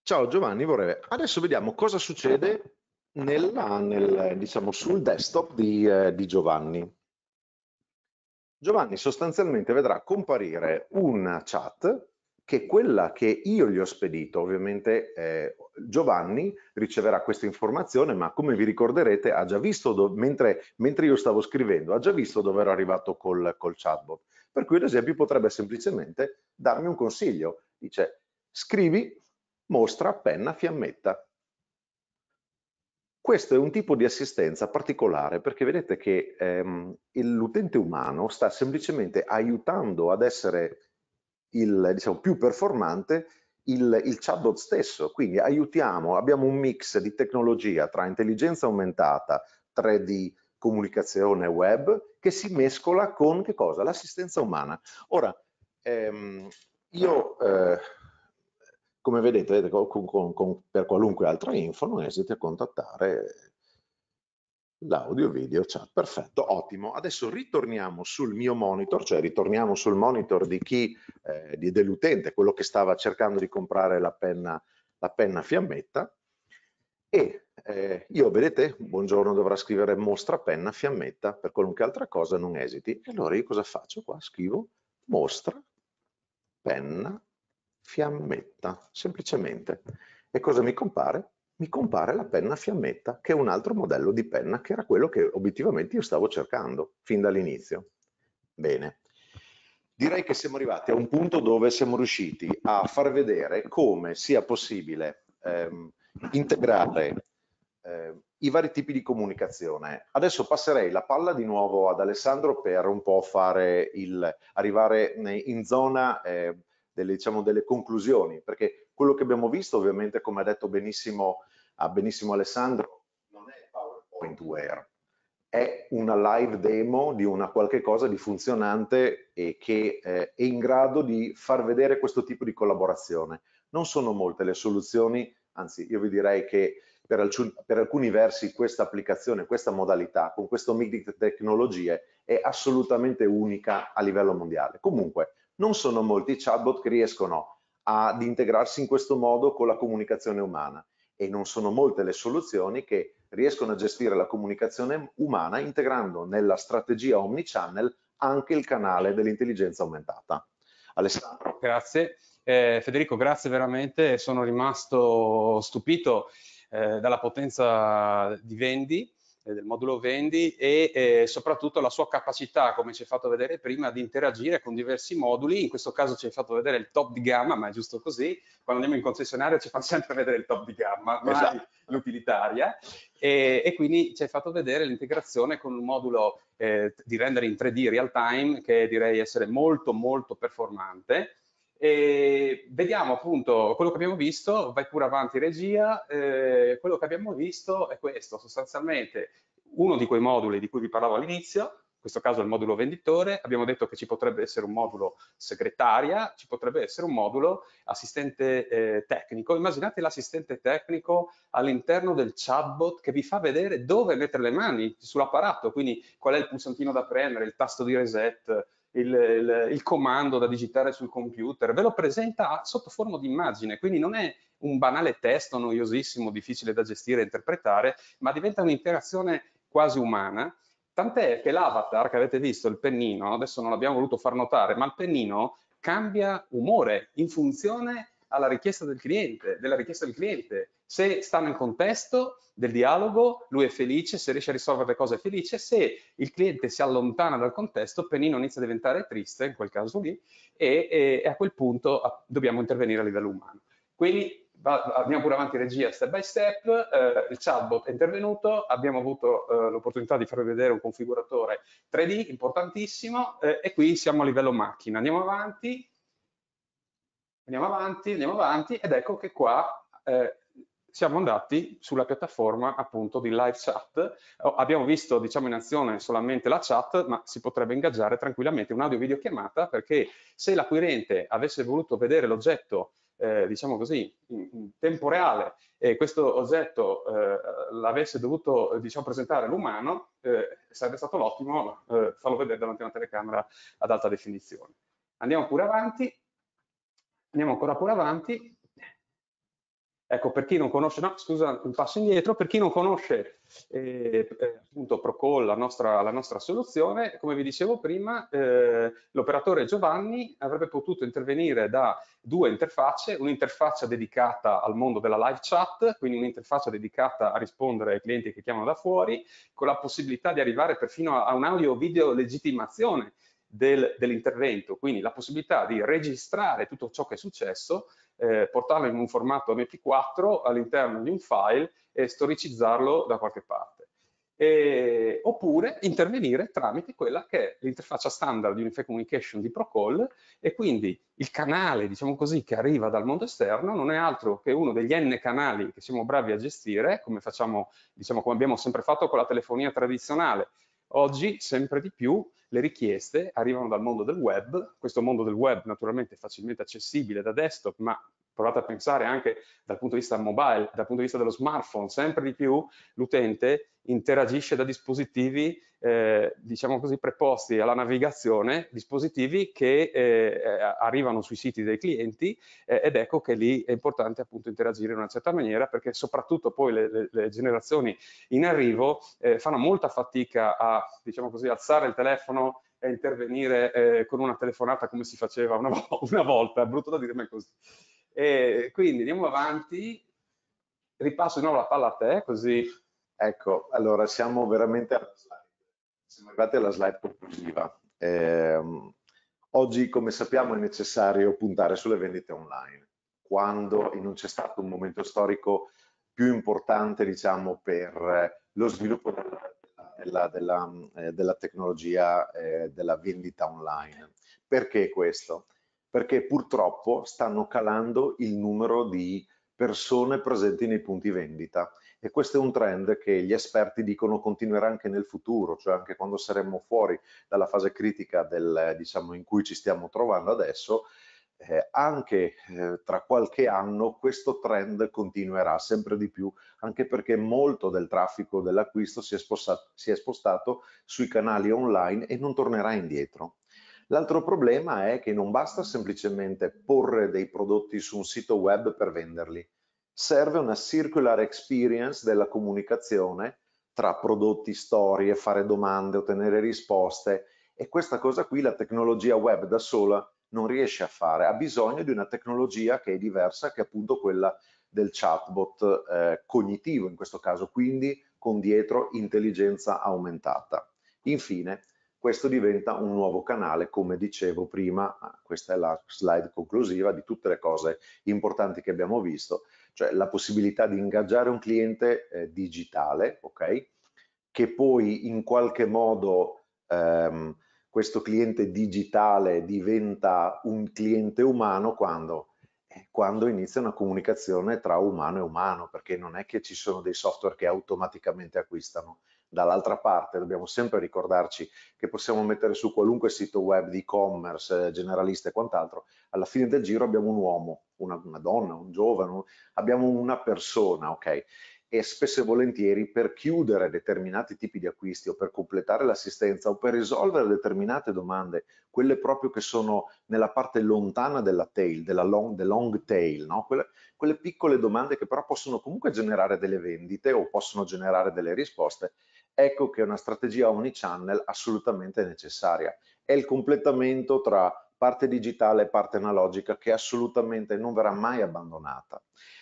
Ciao Giovanni, vorrei... Adesso vediamo cosa succede nella, nel, diciamo, sul desktop di, eh, di Giovanni. Giovanni sostanzialmente vedrà comparire una chat che quella che io gli ho spedito, ovviamente eh, Giovanni riceverà questa informazione, ma come vi ricorderete ha già visto, mentre, mentre, io stavo scrivendo, ha già visto dove ero arrivato col, col chatbot. Per cui ad esempio potrebbe semplicemente darmi un consiglio, dice scrivi, mostra, penna, fiammetta. Questo è un tipo di assistenza particolare perché vedete che ehm, l'utente umano sta semplicemente aiutando ad essere il, diciamo, più performante il, il, chatbot stesso. Quindi aiutiamo, abbiamo un mix di tecnologia tra intelligenza aumentata, 3D, comunicazione web, che si mescola con che cosa? L'assistenza umana. Ora, ehm, io... Eh, come vedete, con, con, con, per qualunque altra info non esiti a contattare l'audio video chat perfetto ottimo adesso ritorniamo sul mio monitor cioè ritorniamo sul monitor di chi eh, dell'utente quello che stava cercando di comprare la penna la penna fiammetta e eh, io vedete buongiorno dovrà scrivere mostra penna fiammetta per qualunque altra cosa non esiti e allora io cosa faccio qua scrivo mostra penna fiammetta semplicemente e cosa mi compare mi compare la penna fiammetta, che è un altro modello di penna che era quello che obiettivamente io stavo cercando fin dall'inizio. Bene, direi che siamo arrivati a un punto dove siamo riusciti a far vedere come sia possibile ehm, integrare eh, i vari tipi di comunicazione. Adesso passerei la palla di nuovo ad Alessandro per un po' fare il, arrivare in zona eh, delle, diciamo, delle conclusioni, perché quello che abbiamo visto ovviamente come ha detto benissimo ha ah, benissimo Alessandro, non è PowerPoint Where, è una live demo di una qualche cosa di funzionante e che eh, è in grado di far vedere questo tipo di collaborazione. Non sono molte le soluzioni, anzi io vi direi che per, alcun, per alcuni versi questa applicazione, questa modalità, con questo mix di tecnologie è assolutamente unica a livello mondiale. Comunque, non sono molti i chatbot che riescono ad integrarsi in questo modo con la comunicazione umana e non sono molte le soluzioni che riescono a gestire la comunicazione umana integrando nella strategia omnichannel anche il canale dell'intelligenza aumentata. Alessandro. Grazie. Eh, Federico, grazie veramente, sono rimasto stupito eh, dalla potenza di Vendi eh, del modulo vendi e eh, soprattutto la sua capacità, come ci hai fatto vedere prima, di interagire con diversi moduli. In questo caso ci hai fatto vedere il top di gamma, ma è giusto così. Quando andiamo in concessionario ci fanno sempre vedere il top di gamma, mai esatto. l'utilitaria. E, e, quindi ci hai fatto vedere l'integrazione con un modulo eh, di in 3D real time, che direi essere molto molto performante e vediamo appunto quello che abbiamo visto, vai pure avanti regia, eh, quello che abbiamo visto è questo, sostanzialmente uno di quei moduli di cui vi parlavo all'inizio, in questo caso è il modulo venditore, abbiamo detto che ci potrebbe essere un modulo segretaria, ci potrebbe essere un modulo assistente eh, tecnico. Immaginate l'assistente tecnico all'interno del chatbot che vi fa vedere dove mettere le mani sull'apparato, quindi qual è il pulsantino da premere, il tasto di reset, il, il, il, comando da digitare sul computer, ve lo presenta sotto forma di immagine, quindi non è un banale testo noiosissimo, difficile da gestire e interpretare, ma diventa un'interazione quasi umana, tant'è che l'avatar che avete visto, il pennino, adesso non l'abbiamo voluto far notare, ma il pennino cambia umore in funzione alla richiesta del cliente, della richiesta del cliente se sta nel contesto del dialogo, lui è felice, se riesce a risolvere le cose è felice, se il cliente si allontana dal contesto, Penino inizia a diventare triste, in quel caso lì, e, e, e a quel punto ah, dobbiamo intervenire a livello umano. Quindi andiamo pure avanti regia step by step, eh, il chatbot è intervenuto, abbiamo avuto eh, l'opportunità di farvi vedere un configuratore 3D importantissimo eh, e qui siamo a livello macchina, andiamo avanti, andiamo avanti, andiamo avanti ed ecco che qua eh, siamo andati sulla piattaforma appunto di live chat. Eh, abbiamo visto diciamo in azione solamente la chat, ma si potrebbe ingaggiare tranquillamente un audio video chiamata perché se l'acquirente avesse voluto vedere l'oggetto eh, diciamo così, in, tempo reale e questo oggetto eh, l'avesse dovuto diciamo, presentare l'umano, eh, sarebbe stato l'ottimo eh, farlo vedere davanti a una telecamera ad alta definizione. Andiamo pure avanti, andiamo ancora pure avanti Ecco, per chi non conosce, no, scusa, un passo indietro, per chi non conosce eh, eh appunto Procall, la nostra, la nostra, soluzione, come vi dicevo prima, eh, l'operatore Giovanni avrebbe potuto intervenire da due interfacce, un'interfaccia dedicata al mondo della live chat, quindi un'interfaccia dedicata a rispondere ai clienti che chiamano da fuori, con la possibilità di arrivare perfino a un audio-video legittimazione del, dell'intervento, quindi la possibilità di registrare tutto ciò che è successo eh, portarlo in un formato MP4 all'interno di un file e storicizzarlo da qualche parte. E, oppure intervenire tramite quella che è l'interfaccia standard di Unify Communication di Procall e quindi il canale, diciamo così, che arriva dal mondo esterno non è altro che uno degli n canali che siamo bravi a gestire, come, facciamo, diciamo, come abbiamo sempre fatto con la telefonia tradizionale. Oggi, sempre di più, le richieste arrivano dal mondo del web, questo mondo del web naturalmente è facilmente accessibile da desktop, ma provate a pensare anche dal punto di vista mobile, dal punto di vista dello smartphone, sempre di più l'utente interagisce da dispositivi, eh, diciamo così, preposti alla navigazione, dispositivi che eh, eh arrivano sui siti dei clienti eh, ed ecco che lì è importante appunto interagire in una certa maniera perché soprattutto poi le, le, le generazioni in arrivo eh, fanno molta fatica a, diciamo così, alzare il telefono e intervenire eh, con una telefonata come si faceva una, una volta, è brutto da dire così. E quindi andiamo avanti, ripasso di nuovo la palla a te, così. Ecco, allora siamo veramente alla slide, siamo arrivati alla slide conclusiva. Eh, oggi, come sappiamo, è necessario puntare sulle vendite online, quando non c'è stato un momento storico più importante, diciamo, per eh, lo sviluppo della, della, eh, della tecnologia eh, della vendita online. Perché questo? perché purtroppo stanno calando il numero di persone presenti nei punti vendita e questo è un trend che gli esperti dicono continuerà anche nel futuro, cioè anche quando saremo fuori dalla fase critica del, diciamo, in cui ci stiamo trovando adesso, eh, anche eh, tra qualche anno questo trend continuerà sempre di più, anche perché molto del traffico dell'acquisto si, si è spostato sui canali online e non tornerà indietro. L'altro problema è che non basta semplicemente porre dei prodotti su un sito web per venderli. Serve una circular experience della comunicazione tra prodotti, storie, fare domande, ottenere risposte e questa cosa qui la tecnologia web da sola non riesce a fare, ha bisogno di una tecnologia che è diversa, che è appunto quella del chatbot eh, cognitivo in questo caso, quindi con dietro intelligenza aumentata. Infine, questo diventa un nuovo canale, come dicevo prima, ah, questa è la slide conclusiva di tutte le cose importanti che abbiamo visto, cioè la possibilità di ingaggiare un cliente eh, digitale, ok? Che poi in qualche modo ehm, questo cliente digitale diventa un cliente umano quando eh, quando inizia una comunicazione tra umano e umano, perché non è che ci sono dei software che automaticamente acquistano Dall'altra parte dobbiamo sempre ricordarci che possiamo mettere su qualunque sito web di e-commerce, eh, generalista e quant'altro, alla fine del giro abbiamo un uomo, una, una donna, un giovane, abbiamo una persona, ok? e spesso e volentieri per chiudere determinati tipi di acquisti o per completare l'assistenza o per risolvere determinate domande, quelle proprio che sono nella parte lontana della tail, della long, long tail, no? quelle, quelle piccole domande che però possono comunque generare delle vendite o possono generare delle risposte ecco che una strategia omnichannel assolutamente necessaria. È il completamento tra parte digitale e parte analogica che assolutamente non verrà mai abbandonata.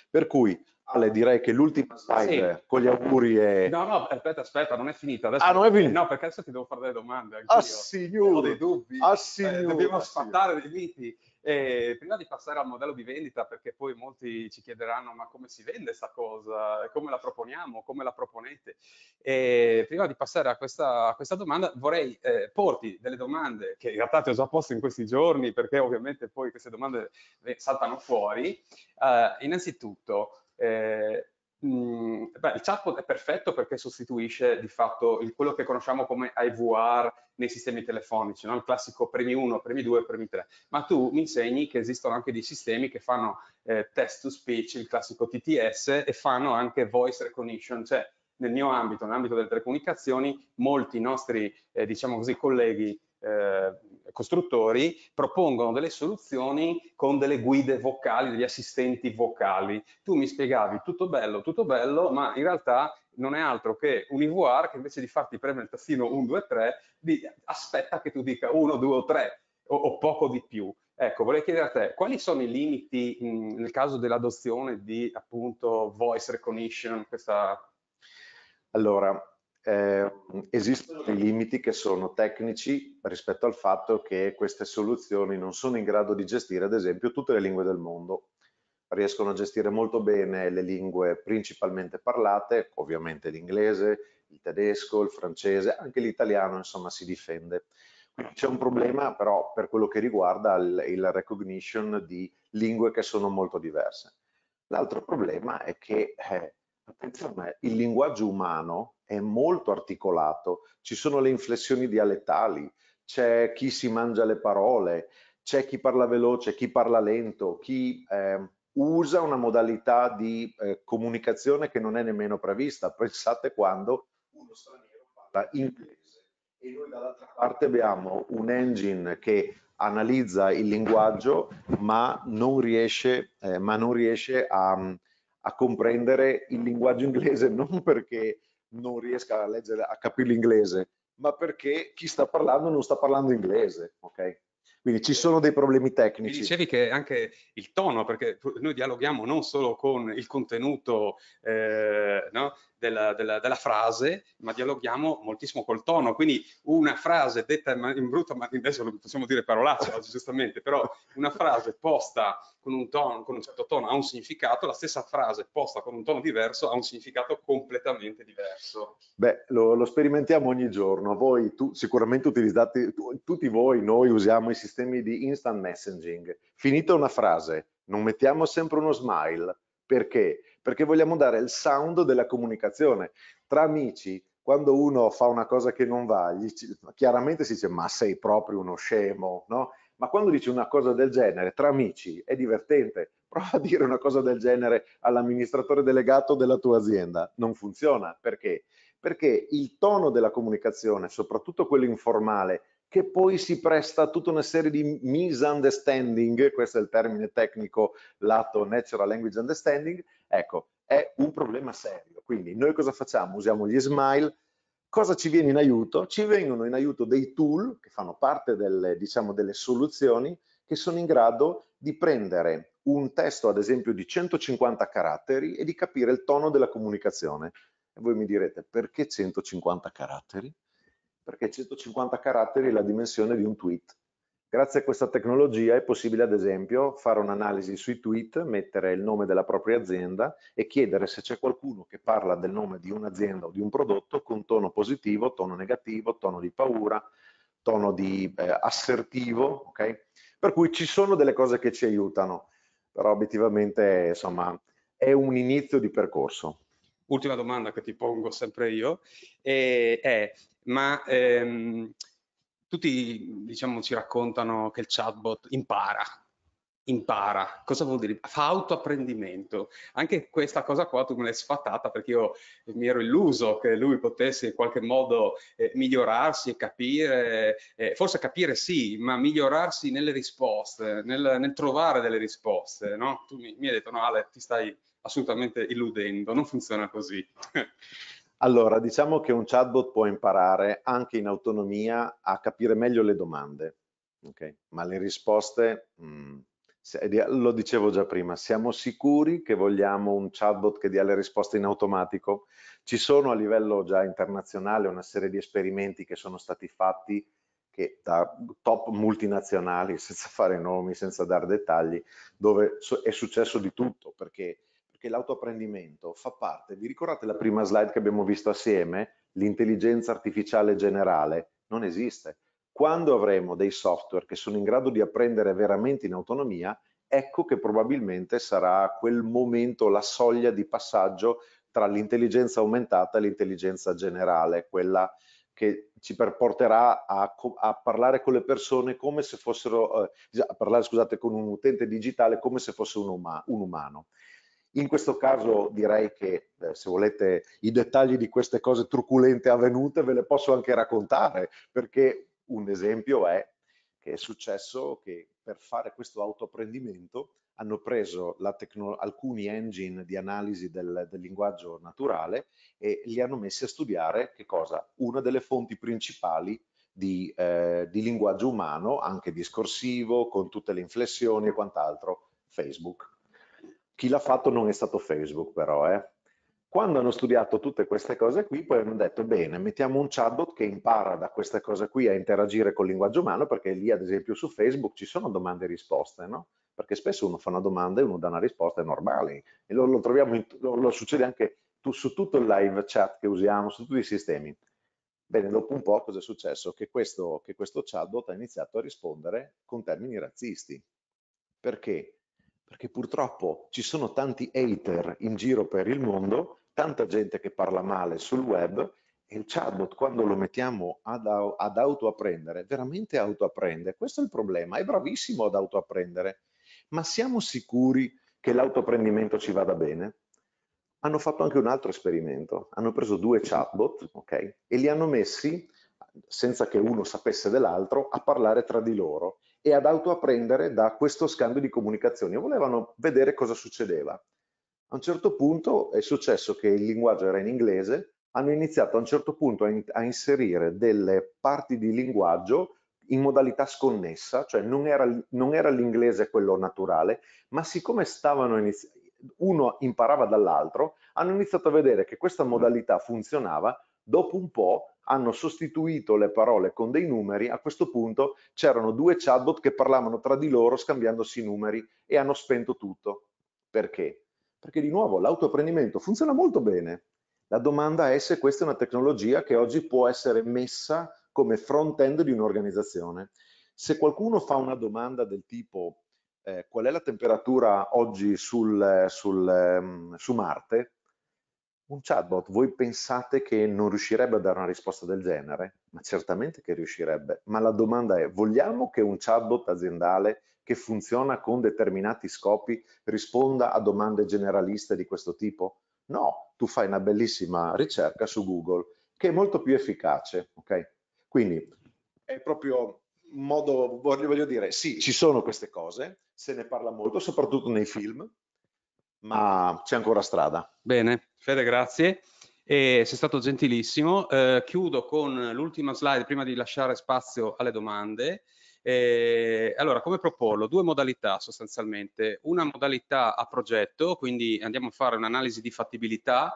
Per cui Ale, direi che l'ultima slide sì. con gli auguri è... No, no, aspetta, aspetta, non è finita. Adesso... Ah, non è finita? no, perché adesso ti devo fare delle domande. Ah, signori! Ho dei dubbi. Ah, signori! Eh, dobbiamo ah, sfatare dei miti. E prima di passare al modello di vendita, perché poi molti ci chiederanno ma come si vende questa cosa, come la proponiamo, come la proponete, e prima di passare a questa, a questa domanda vorrei eh, porti delle domande che in realtà ti ho già posto in questi giorni, perché ovviamente poi queste domande eh, saltano fuori. Uh, innanzitutto, eh, mh, mhmm, beh, il chatbot è perfetto perché sostituisce di fatto il, quello che conosciamo come IVR nei sistemi telefonici, no? il classico premi 1, premi 2, premi 3, ma tu mi insegni che esistono anche dei sistemi che fanno eh, test to speech, il classico TTS, e fanno anche voice recognition, cioè nel mio ambito, nell'ambito delle telecomunicazioni, molti nostri, eh, diciamo così, colleghi eh, costruttori propongono delle soluzioni con delle guide vocali, degli assistenti vocali. Tu mi spiegavi tutto bello, tutto bello, ma in realtà non è altro che un IVR che invece di farti premere il tastino 1, 2, 3, aspetta che tu dica 1, 2 o 3 o, o poco di più. Ecco, vorrei chiedere a te, quali sono i limiti mh, nel caso dell'adozione di appunto voice recognition? Questa... Allora, eh, esistono dei limiti che sono tecnici rispetto al fatto che queste soluzioni non sono in grado di gestire ad esempio tutte le lingue del mondo riescono a gestire molto bene le lingue principalmente parlate ovviamente l'inglese il tedesco il francese anche l'italiano insomma si difende c'è un problema però per quello che riguarda il, il recognition di lingue che sono molto diverse l'altro problema è che eh, attenzione il linguaggio umano è molto articolato, ci sono le inflessioni dialettali, c'è chi si mangia le parole, c'è chi parla veloce, chi parla lento, chi eh, usa una modalità di eh, comunicazione che non è nemmeno prevista. Pensate quando uno straniero parla inglese e noi dall'altra parte abbiamo un engine che analizza il linguaggio ma non riesce, eh, ma non riesce a, a comprendere il linguaggio inglese non perché non riesca a leggere, a capire l'inglese, ma perché chi sta parlando non sta parlando inglese, ok? Quindi ci sono dei problemi tecnici. Mi dicevi che anche il tono, perché noi dialoghiamo non solo con il contenuto eh, no, della, della, della, frase, ma dialoghiamo moltissimo col tono. Quindi una frase detta in brutta, ma adesso lo possiamo dire parolaccia, giustamente, però una frase posta con un, tono, con un certo tono ha un significato, la stessa frase posta con un tono diverso ha un significato completamente diverso. Beh, lo, lo sperimentiamo ogni giorno. Voi tu, sicuramente utilizzate, tu, tutti voi, noi usiamo i sistemi di instant messaging. Finita una frase, non mettiamo sempre uno smile. Perché? Perché vogliamo dare il sound della comunicazione. Tra amici quando uno fa una cosa che non va, gli, chiaramente si dice ma sei proprio uno scemo, no? ma quando dici una cosa del genere tra amici è divertente, prova a dire una cosa del genere all'amministratore delegato della tua azienda, non funziona, perché? Perché il tono della comunicazione, soprattutto quello informale, che poi si presta a tutta una serie di misunderstanding, questo è il termine tecnico lato natural language understanding, ecco, è un problema serio. Quindi noi cosa facciamo? Usiamo gli smile, Cosa ci viene in aiuto? Ci vengono in aiuto dei tool che fanno parte delle, diciamo, delle soluzioni che sono in grado di prendere un testo, ad esempio, di 150 caratteri e di capire il tono della comunicazione. E voi mi direte, perché 150 caratteri? Perché 150 caratteri è la dimensione di un tweet. Grazie a questa tecnologia è possibile ad esempio fare un'analisi sui tweet, mettere il nome della propria azienda e chiedere se c'è qualcuno che parla del nome di un'azienda o di un prodotto con tono positivo, tono negativo, tono di paura, tono di eh, assertivo, ok? Per cui ci sono delle cose che ci aiutano, però obiettivamente insomma è un inizio di percorso. Ultima domanda che ti pongo sempre io eh, è ma ehm, tutti diciamo, ci raccontano che il chatbot impara, impara. Cosa vuol dire? Fa autoapprendimento. Anche questa cosa qua tu me l'hai sfatata perché io mi ero illuso che lui potesse in qualche modo eh, migliorarsi e capire, eh, forse capire sì, ma migliorarsi nelle risposte, nel, nel trovare delle risposte. No? Tu mi, mi, hai detto no Ale, ti stai assolutamente illudendo, non funziona così. Allora, diciamo che un chatbot può imparare anche in autonomia a capire meglio le domande, okay? ma le risposte, mh, mm, lo dicevo già prima, siamo sicuri che vogliamo un chatbot che dia le risposte in automatico? Ci sono a livello già internazionale una serie di esperimenti che sono stati fatti che da top multinazionali, senza fare nomi, senza dare dettagli, dove è successo di tutto, perché perché l'autoapprendimento fa parte, vi ricordate la prima slide che abbiamo visto assieme? L'intelligenza artificiale generale non esiste. Quando avremo dei software che sono in grado di apprendere veramente in autonomia, ecco che probabilmente sarà quel momento la soglia di passaggio tra l'intelligenza aumentata e l'intelligenza generale, quella che ci perporterà a, a, parlare con le persone come se fossero, eh, a parlare scusate, con un utente digitale come se fosse un, um un umano. In questo caso direi che eh, se volete i dettagli di queste cose truculente avvenute ve le posso anche raccontare perché un esempio è che è successo che per fare questo autoapprendimento hanno preso alcuni engine di analisi del, del, linguaggio naturale e li hanno messi a studiare che cosa? Una delle fonti principali di, eh, di linguaggio umano, anche discorsivo, con tutte le inflessioni e quant'altro, Facebook. Chi l'ha fatto non è stato Facebook però, eh? Quando hanno studiato tutte queste cose qui, poi hanno detto, bene, mettiamo un chatbot che impara da queste cose qui a interagire col linguaggio umano, perché lì ad esempio su Facebook ci sono domande e risposte, no? Perché spesso uno fa una domanda e uno dà una risposta, è normale, e lo, lo troviamo, in, lo, lo, succede anche tu, su tutto il live chat che usiamo, su tutti i sistemi. Bene, dopo un po' cosa è successo? Che questo, che questo chatbot ha iniziato a rispondere con termini razzisti. Perché? perché purtroppo ci sono tanti hater in giro per il mondo, tanta gente che parla male sul web e il chatbot quando lo mettiamo ad, ad autoapprendere, veramente autoapprende, questo è il problema, è bravissimo ad autoapprendere, ma siamo sicuri che l'autoapprendimento ci vada bene? Hanno fatto anche un altro esperimento, hanno preso due chatbot okay, e li hanno messi senza che uno sapesse dell'altro, a parlare tra di loro e ad autoapprendere da questo scambio di comunicazioni. Volevano vedere cosa succedeva. A un certo punto è successo che il linguaggio era in inglese, hanno iniziato a un certo punto a, in a inserire delle parti di linguaggio in modalità sconnessa, cioè non era, era l'inglese quello naturale, ma siccome stavano uno imparava dall'altro, hanno iniziato a vedere che questa modalità funzionava, dopo un po' hanno sostituito le parole con dei numeri, a questo punto c'erano due chatbot che parlavano tra di loro scambiandosi i numeri e hanno spento tutto. Perché? Perché di nuovo l'autoapprendimento funziona molto bene. La domanda è se questa è una tecnologia che oggi può essere messa come front-end di un'organizzazione. Se qualcuno fa una domanda del tipo eh, qual è la temperatura oggi sul, sul, ehm, su Marte, un chatbot voi pensate che non riuscirebbe a dare una risposta del genere? Ma certamente che riuscirebbe, ma la domanda è vogliamo che un chatbot aziendale che funziona con determinati scopi risponda a domande generaliste di questo tipo? No, tu fai una bellissima ricerca su Google che è molto più efficace, ok? Quindi è proprio un modo, voglio, voglio dire, sì, ci sono queste cose, se ne parla molto, soprattutto nei film, ma c'è ancora strada. Bene, Fede, grazie. E sei stato gentilissimo. Eh, chiudo con l'ultima slide prima di lasciare spazio alle domande. Eh, allora, come proporlo? Due modalità sostanzialmente. Una modalità a progetto, quindi andiamo a fare un'analisi di fattibilità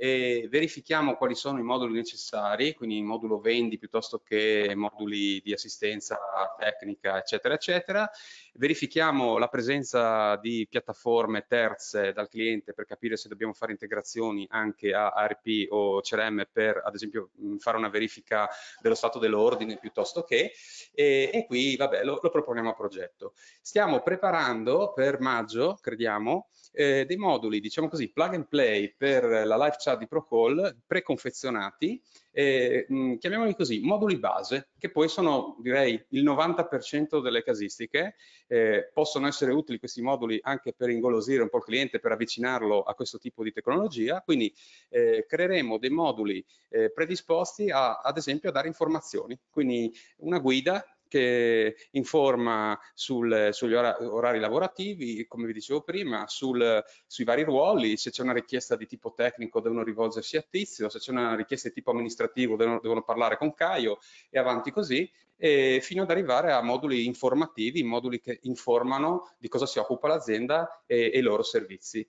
e verifichiamo quali sono i moduli necessari, quindi modulo vendi piuttosto che moduli di assistenza tecnica, eccetera, eccetera. Verifichiamo la presenza di piattaforme terze dal cliente per capire se dobbiamo fare integrazioni anche a ARP o CRM per, ad esempio, mm, fare una verifica dello stato dell'ordine piuttosto che, e, e qui vabbè, lo, lo, proponiamo a progetto. Stiamo preparando per maggio, crediamo, eh, dei moduli, diciamo così, plug and play per la live chat traccia di Procall preconfezionati, eh, mh, mm, chiamiamoli così, moduli base, che poi sono direi il 90% delle casistiche, eh, possono essere utili questi moduli anche per ingolosire un po' il cliente, per avvicinarlo a questo tipo di tecnologia, quindi eh, creeremo dei moduli eh, predisposti a, ad esempio a dare informazioni, quindi una guida che informa sul, sugli ora, orari lavorativi, come vi dicevo prima, sul, sui vari ruoli, se c'è una richiesta di tipo tecnico devono rivolgersi a Tizio, se c'è una richiesta di tipo amministrativo devono, devono parlare con Caio e avanti così, e fino ad arrivare a moduli informativi, moduli che informano di cosa si occupa l'azienda e, e i loro servizi.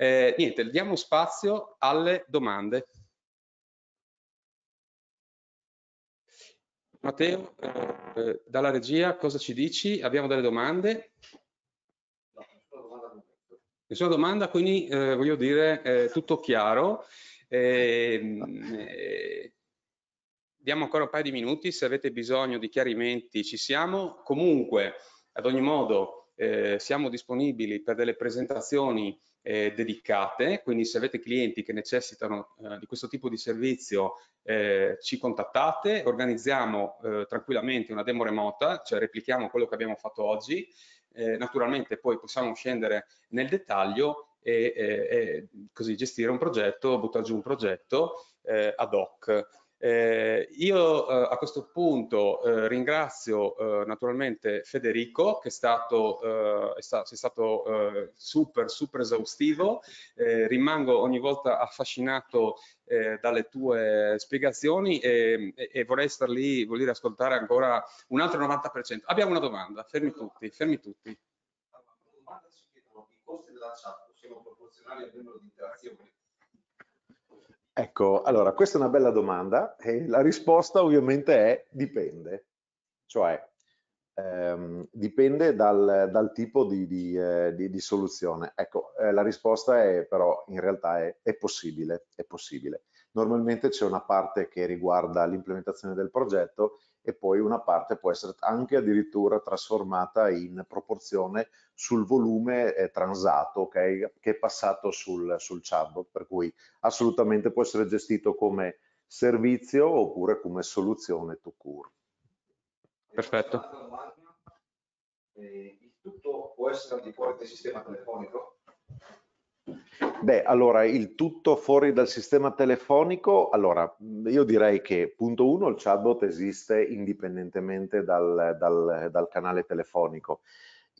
Eh, niente, diamo spazio alle domande. Matteo, eh, dalla regia cosa ci dici? Abbiamo delle domande? nessuna domanda. quindi eh, voglio dire eh, tutto chiaro. Ehm, eh, diamo ancora un paio di minuti, se avete bisogno di chiarimenti ci siamo. Comunque, ad ogni modo, eh, siamo disponibili per delle presentazioni eh, dedicate, quindi se avete clienti che necessitano eh, di questo tipo di servizio eh, ci contattate, organizziamo eh, tranquillamente una demo remota, cioè replichiamo quello che abbiamo fatto oggi, eh, naturalmente poi possiamo scendere nel dettaglio e, e, eh, e, così gestire un progetto, buttare giù un progetto ad hoc. Eh, io eh, a questo punto eh, ringrazio eh, naturalmente Federico che è stato, eh, è sta, è stato eh, super super esaustivo, rimango ogni volta affascinato dalle tue spiegazioni e, e, e vorrei star lì, vuol dire ascoltare ancora un altro 90%. Abbiamo una domanda, fermi tutti, fermi tutti. Allora, una domanda ci chiedono, i costi della chat siano proporzionali al numero di interazioni? Ecco, allora, questa è una bella domanda e la risposta ovviamente è dipende, cioè ehm, dipende dal, dal tipo di, di, eh, di, di, soluzione. Ecco, eh, la risposta è però in realtà è, è possibile, è possibile. Normalmente c'è una parte che riguarda l'implementazione del progetto e poi una parte può essere anche addirittura trasformata in proporzione sul volume eh, transato okay? che è passato sul, sul chatbot, per cui assolutamente può essere gestito come servizio oppure come soluzione to cure. Perfetto. Eh, il tutto può essere al di fuori del sistema telefonico? Beh, allora il tutto fuori dal sistema telefonico, allora io direi che punto uno il chatbot esiste indipendentemente dal, dal, dal canale telefonico.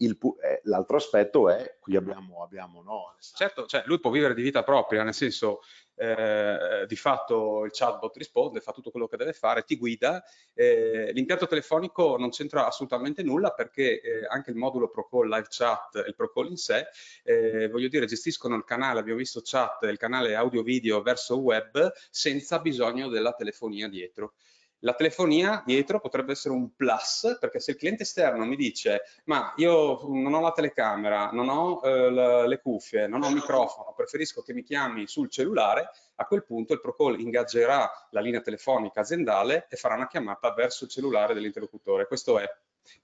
Eh, l'altro aspetto è, qui abbiamo, abbiamo no? Certo, cioè lui può vivere di vita propria, nel senso eh, di fatto il chatbot risponde, fa tutto quello che deve fare, ti guida. Eh, l'impianto telefonico non c'entra assolutamente nulla perché eh, anche il modulo Procall Live Chat e il Procall in sé, eh, voglio dire, gestiscono il canale, abbiamo visto chat, il canale audio-video verso web senza bisogno della telefonia dietro. La telefonia dietro potrebbe essere un plus, perché se il cliente esterno mi dice ma io non ho la telecamera, non ho eh, le cuffie, non ho il microfono, preferisco che mi chiami sul cellulare, a quel punto il Procall ingaggerà la linea telefonica aziendale e farà una chiamata verso il cellulare dell'interlocutore. Questo è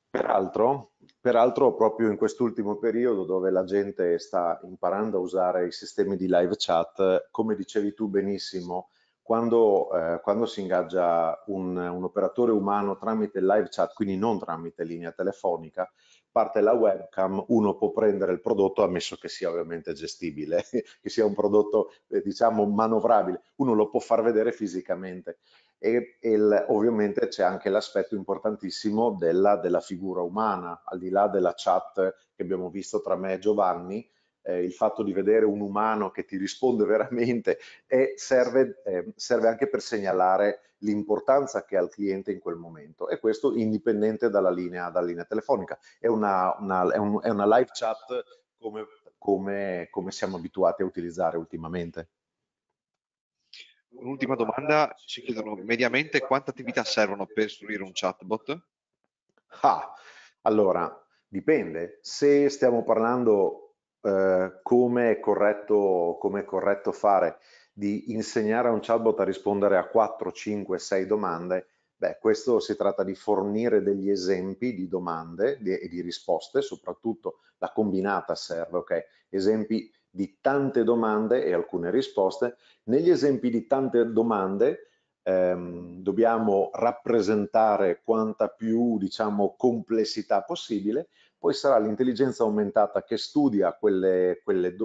Peraltro, peraltro, proprio in quest'ultimo periodo dove la gente sta imparando a usare i sistemi di live chat, come dicevi tu benissimo, quando, eh, quando si ingaggia un, un, operatore umano tramite live chat, quindi non tramite linea telefonica, parte la webcam, uno può prendere il prodotto ammesso che sia ovviamente gestibile, che sia un prodotto eh, diciamo manovrabile, uno lo può far vedere fisicamente e, e il, ovviamente c'è anche l'aspetto importantissimo della, della figura umana, al di là della chat che abbiamo visto tra me e Giovanni, eh, il fatto di vedere un umano che ti risponde veramente e serve, eh, serve anche per segnalare l'importanza che ha il cliente in quel momento e questo indipendente dalla linea, dalla linea telefonica. È una, una, è, un, è una, live chat come, come, come siamo abituati a utilizzare ultimamente. Un'ultima domanda, ci chiedono mediamente quante attività servono per istruire un chatbot? Ah, allora, dipende. Se stiamo parlando eh, come, è corretto, come corretto fare, di insegnare a un chatbot a rispondere a 4, 5, 6 domande, beh, questo si tratta di fornire degli esempi di domande e di risposte, soprattutto la combinata serve, ok? Esempi di tante domande e alcune risposte. Negli esempi di tante domande ehm, dobbiamo rappresentare quanta più diciamo, complessità possibile poi sarà l'intelligenza aumentata che studia quelle, quelle,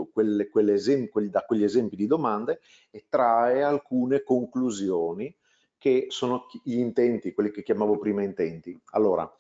quelle, esempi, da quegli esempi di domande e trae alcune conclusioni che sono gli intenti, quelli che chiamavo prima intenti. Allora,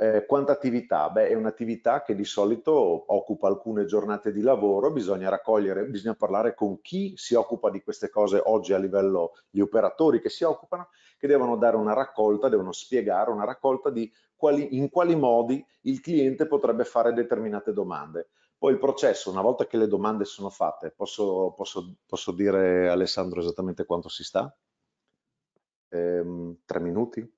eh, quanta attività? Beh, è un'attività che di solito occupa alcune giornate di lavoro, bisogna raccogliere, bisogna parlare con chi si occupa di queste cose oggi a livello, gli operatori che si occupano, che devono dare una raccolta, devono spiegare una raccolta di quali, in quali modi il cliente potrebbe fare determinate domande. Poi il processo, una volta che le domande sono fatte, posso, posso, posso dire Alessandro esattamente quanto si sta? Ehm, tre minuti?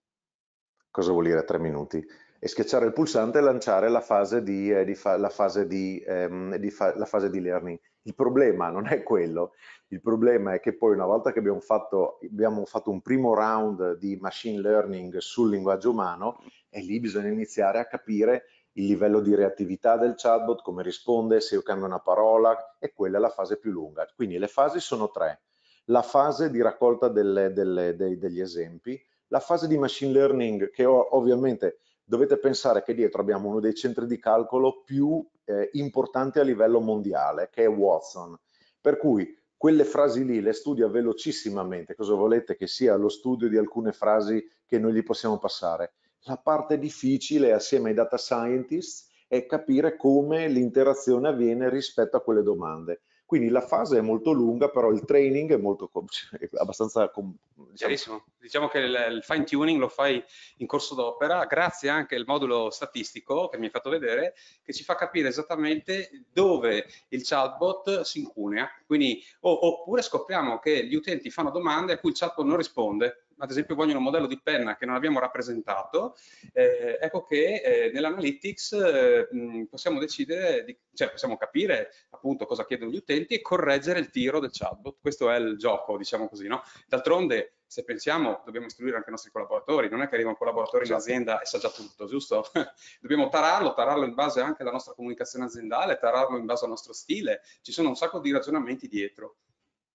Cosa vuol dire tre minuti? E schiacciare il pulsante e lanciare la fase di, eh, di, fa, la fase di, ehm, di fa, la fase di learning. Il problema non è quello, il problema è che poi una volta che abbiamo fatto, abbiamo fatto un primo round di machine learning sul linguaggio umano, e lì bisogna iniziare a capire il livello di reattività del chatbot, come risponde, se io cambio una parola e quella è la fase più lunga. Quindi le fasi sono tre. La fase di raccolta delle, delle, dei, degli esempi, la fase di machine learning che ovviamente dovete pensare che dietro abbiamo uno dei centri di calcolo più eh, importanti a livello mondiale, che è Watson. Per cui quelle frasi lì le studia velocissimamente, cosa volete che sia lo studio di alcune frasi che noi gli possiamo passare? La parte difficile assieme ai data scientist è capire come l'interazione avviene rispetto a quelle domande. Quindi la fase è molto lunga, però il training è, molto, cioè, è abbastanza... Diciamo... Chiarissimo. Diciamo che il, il fine tuning lo fai in corso d'opera, grazie anche al modulo statistico che mi hai fatto vedere, che ci fa capire esattamente dove il chatbot si incunea. Quindi, o, oppure scopriamo che gli utenti fanno domande a cui il chatbot non risponde ad esempio vogliono un modello di penna che non abbiamo rappresentato, eh, ecco che eh, nell'analytics eh, possiamo decidere, di, cioè possiamo capire appunto cosa chiedono gli utenti e correggere il tiro del chatbot. Questo è il gioco, diciamo così, no? D'altronde se pensiamo dobbiamo istruire anche i nostri collaboratori, non è che arriva un collaboratore in certo. azienda e sa già tutto, giusto? dobbiamo tararlo, tararlo in base anche alla nostra comunicazione aziendale, tararlo in base al nostro stile, ci sono un sacco di ragionamenti dietro.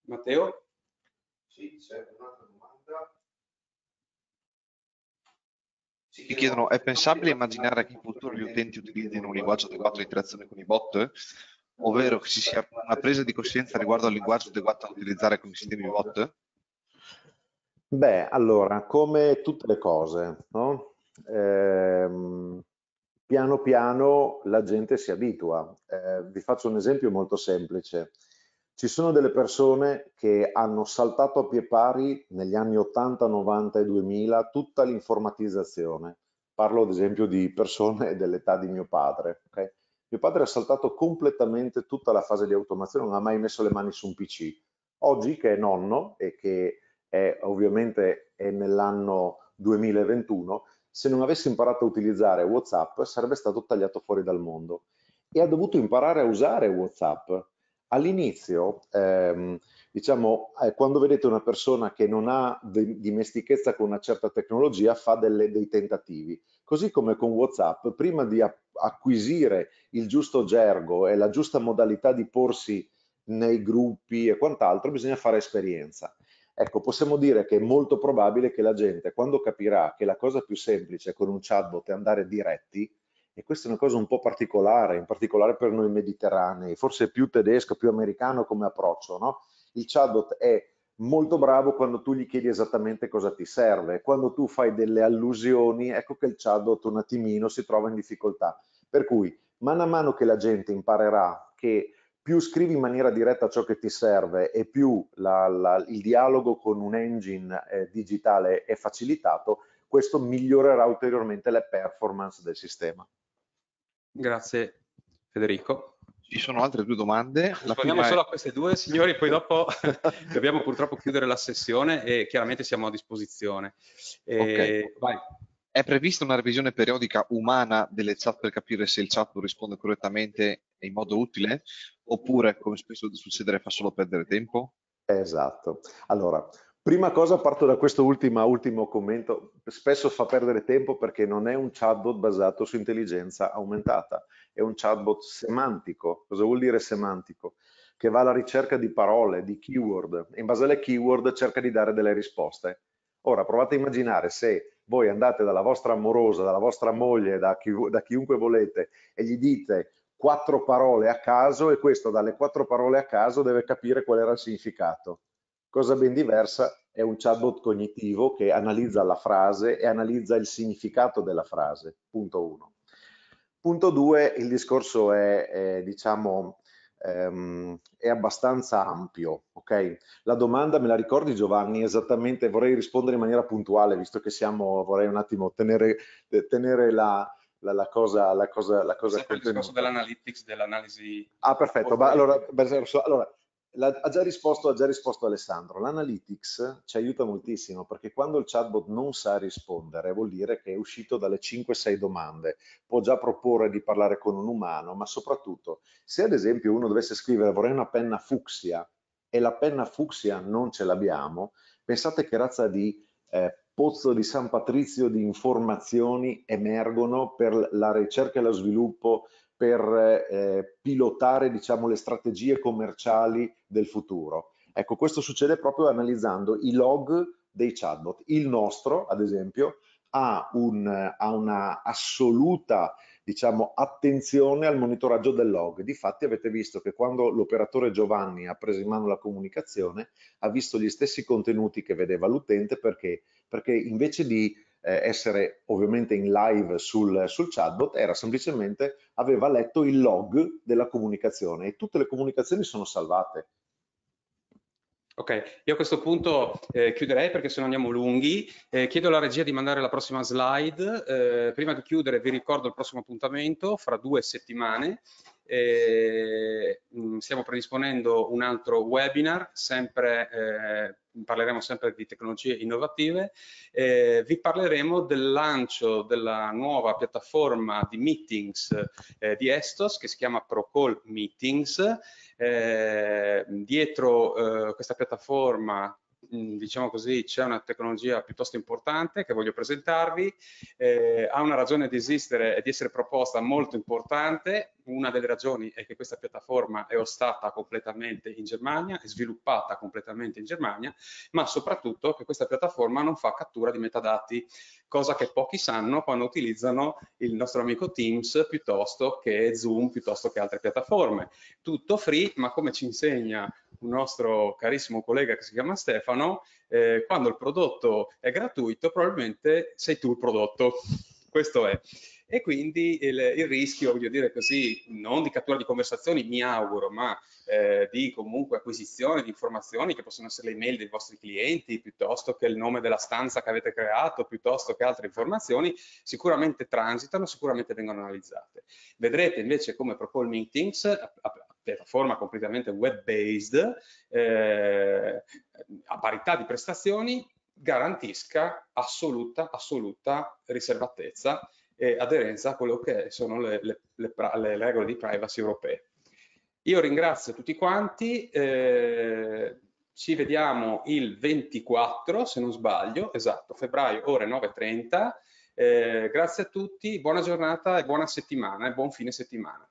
Matteo? Sì, c'è una che chiedono è pensabile immaginare che in futuro gli utenti utilizzino un linguaggio adeguato all'interazione con i bot? Ovvero che ci sia una presa di coscienza riguardo al linguaggio adeguato da utilizzare con i sistemi bot? Beh, allora, come tutte le cose, no? ehm, piano piano la gente si abitua. Eh, vi faccio un esempio molto semplice. Ci sono delle persone che hanno saltato a pie pari negli anni 80, 90 e 2000 tutta l'informatizzazione. Parlo ad esempio di persone dell'età di mio padre. Okay? Mio padre ha saltato completamente tutta la fase di automazione, non ha mai messo le mani su un PC. Oggi che è nonno e che è, ovviamente è nell'anno 2021, se non avesse imparato a utilizzare WhatsApp sarebbe stato tagliato fuori dal mondo e ha dovuto imparare a usare WhatsApp all'inizio, ehm, diciamo, eh, quando vedete una persona che non ha dimestichezza con una certa tecnologia, fa delle, dei tentativi. Così come con WhatsApp, prima di acquisire il giusto gergo e la giusta modalità di porsi nei gruppi e quant'altro, bisogna fare esperienza. Ecco, possiamo dire che è molto probabile che la gente, quando capirà che la cosa più semplice con un chatbot è andare diretti, e questa è una cosa un po' particolare, in particolare per noi mediterranei, forse più tedesco, più americano come approccio, no? Il chatbot è molto bravo quando tu gli chiedi esattamente cosa ti serve, quando tu fai delle allusioni, ecco che il chatbot un attimino si trova in difficoltà. Per cui, man mano che la gente imparerà che più scrivi in maniera diretta ciò che ti serve e più la, la, il dialogo con un engine eh, digitale è facilitato, questo migliorerà ulteriormente le performance del sistema. Grazie Federico. Ci sono altre due domande. Rispondiamo solo è... a queste due, signori, poi dopo dobbiamo purtroppo chiudere la sessione e chiaramente siamo a disposizione. E... Eh, okay. È prevista una revisione periodica umana delle chat per capire se il chat risponde correttamente e in modo utile? Oppure, come spesso succede, fa solo perdere tempo? Esatto. Allora, Prima cosa parto da questo ultimo commento, spesso fa perdere tempo perché non è un chatbot basato su intelligenza aumentata, è un chatbot semantico. Cosa vuol dire semantico? Che va alla ricerca di parole, di keyword, e in base alle keyword cerca di dare delle risposte. Ora provate a immaginare se voi andate dalla vostra amorosa, dalla vostra moglie, da, chi, da chiunque volete e gli dite quattro parole a caso e questo dalle quattro parole a caso deve capire qual era il significato Cosa ben diversa è un chatbot cognitivo che analizza la frase e analizza il significato della frase, punto uno. Punto due, il discorso è, è diciamo, ehm, è abbastanza ampio, ok? La domanda me la ricordi Giovanni esattamente, vorrei rispondere in maniera puntuale, visto che siamo, vorrei un attimo tenere, tenere la, la, la, cosa la cosa la cosa il discorso dell'analytics dell'analisi ah perfetto allora, allora, la, ha, già risposto, ha già risposto Alessandro, l'analytics ci aiuta moltissimo perché quando il chatbot non sa rispondere vuol dire che è uscito dalle 5-6 domande, può già proporre di parlare con un umano, ma soprattutto se ad esempio uno dovesse scrivere vorrei una penna fucsia e la penna fucsia non ce l'abbiamo, pensate che razza di eh, pozzo di San Patrizio di informazioni emergono per la ricerca e lo sviluppo per eh, pilotare diciamo, le strategie commerciali del futuro. Ecco, questo succede proprio analizzando i log dei chatbot. Il nostro, ad esempio, ha, un, ha una assoluta diciamo, attenzione al monitoraggio del log. Difatti avete visto che quando l'operatore Giovanni ha preso in mano la comunicazione ha visto gli stessi contenuti che vedeva l'utente perché? perché invece di eh, essere ovviamente in live sul, sul, chatbot, era semplicemente aveva letto il log della comunicazione e tutte le comunicazioni sono salvate. Ok, io a questo punto eh, chiuderei perché se no andiamo lunghi. Eh, chiedo alla regia di mandare la prossima slide. Eh, prima di chiudere vi ricordo il prossimo appuntamento fra due settimane e, mm, stiamo predisponendo un altro webinar, sempre, eh, parleremo sempre di tecnologie innovative. Eh, vi parleremo del lancio della nuova piattaforma di meetings eh, di Estos che si chiama Procall Meetings. Eh, dietro eh, questa piattaforma Mm, diciamo così, c'è una tecnologia piuttosto importante che voglio presentarvi, eh, ha una ragione di esistere e di essere proposta molto importante, una delle ragioni è che questa piattaforma è ostata completamente in Germania, è sviluppata completamente in Germania, ma soprattutto che questa piattaforma non fa cattura di metadati, cosa che pochi sanno quando utilizzano il nostro amico Teams piuttosto che Zoom, piuttosto che altre piattaforme. Tutto free, ma come ci insegna un nostro carissimo collega che si chiama Stefano, eh, quando il prodotto è gratuito probabilmente sei tu il prodotto, questo è. E quindi il, il rischio, voglio dire così, non di cattura di conversazioni, mi auguro, ma eh, di comunque acquisizione di informazioni che possono essere le email dei vostri clienti, piuttosto che il nome della stanza che avete creato, piuttosto che altre informazioni, sicuramente transitano, sicuramente vengono analizzate. Vedrete invece come Propol Meetings piattaforma completamente web-based, eh, a parità di prestazioni, garantisca assoluta, assoluta riservatezza e aderenza a quello che sono le, le, le, le regole di privacy europee. Io ringrazio tutti quanti, eh, ci vediamo il 24, se non sbaglio, esatto, febbraio, ore 9.30. Eh, grazie a tutti, buona giornata e buona settimana e buon fine settimana.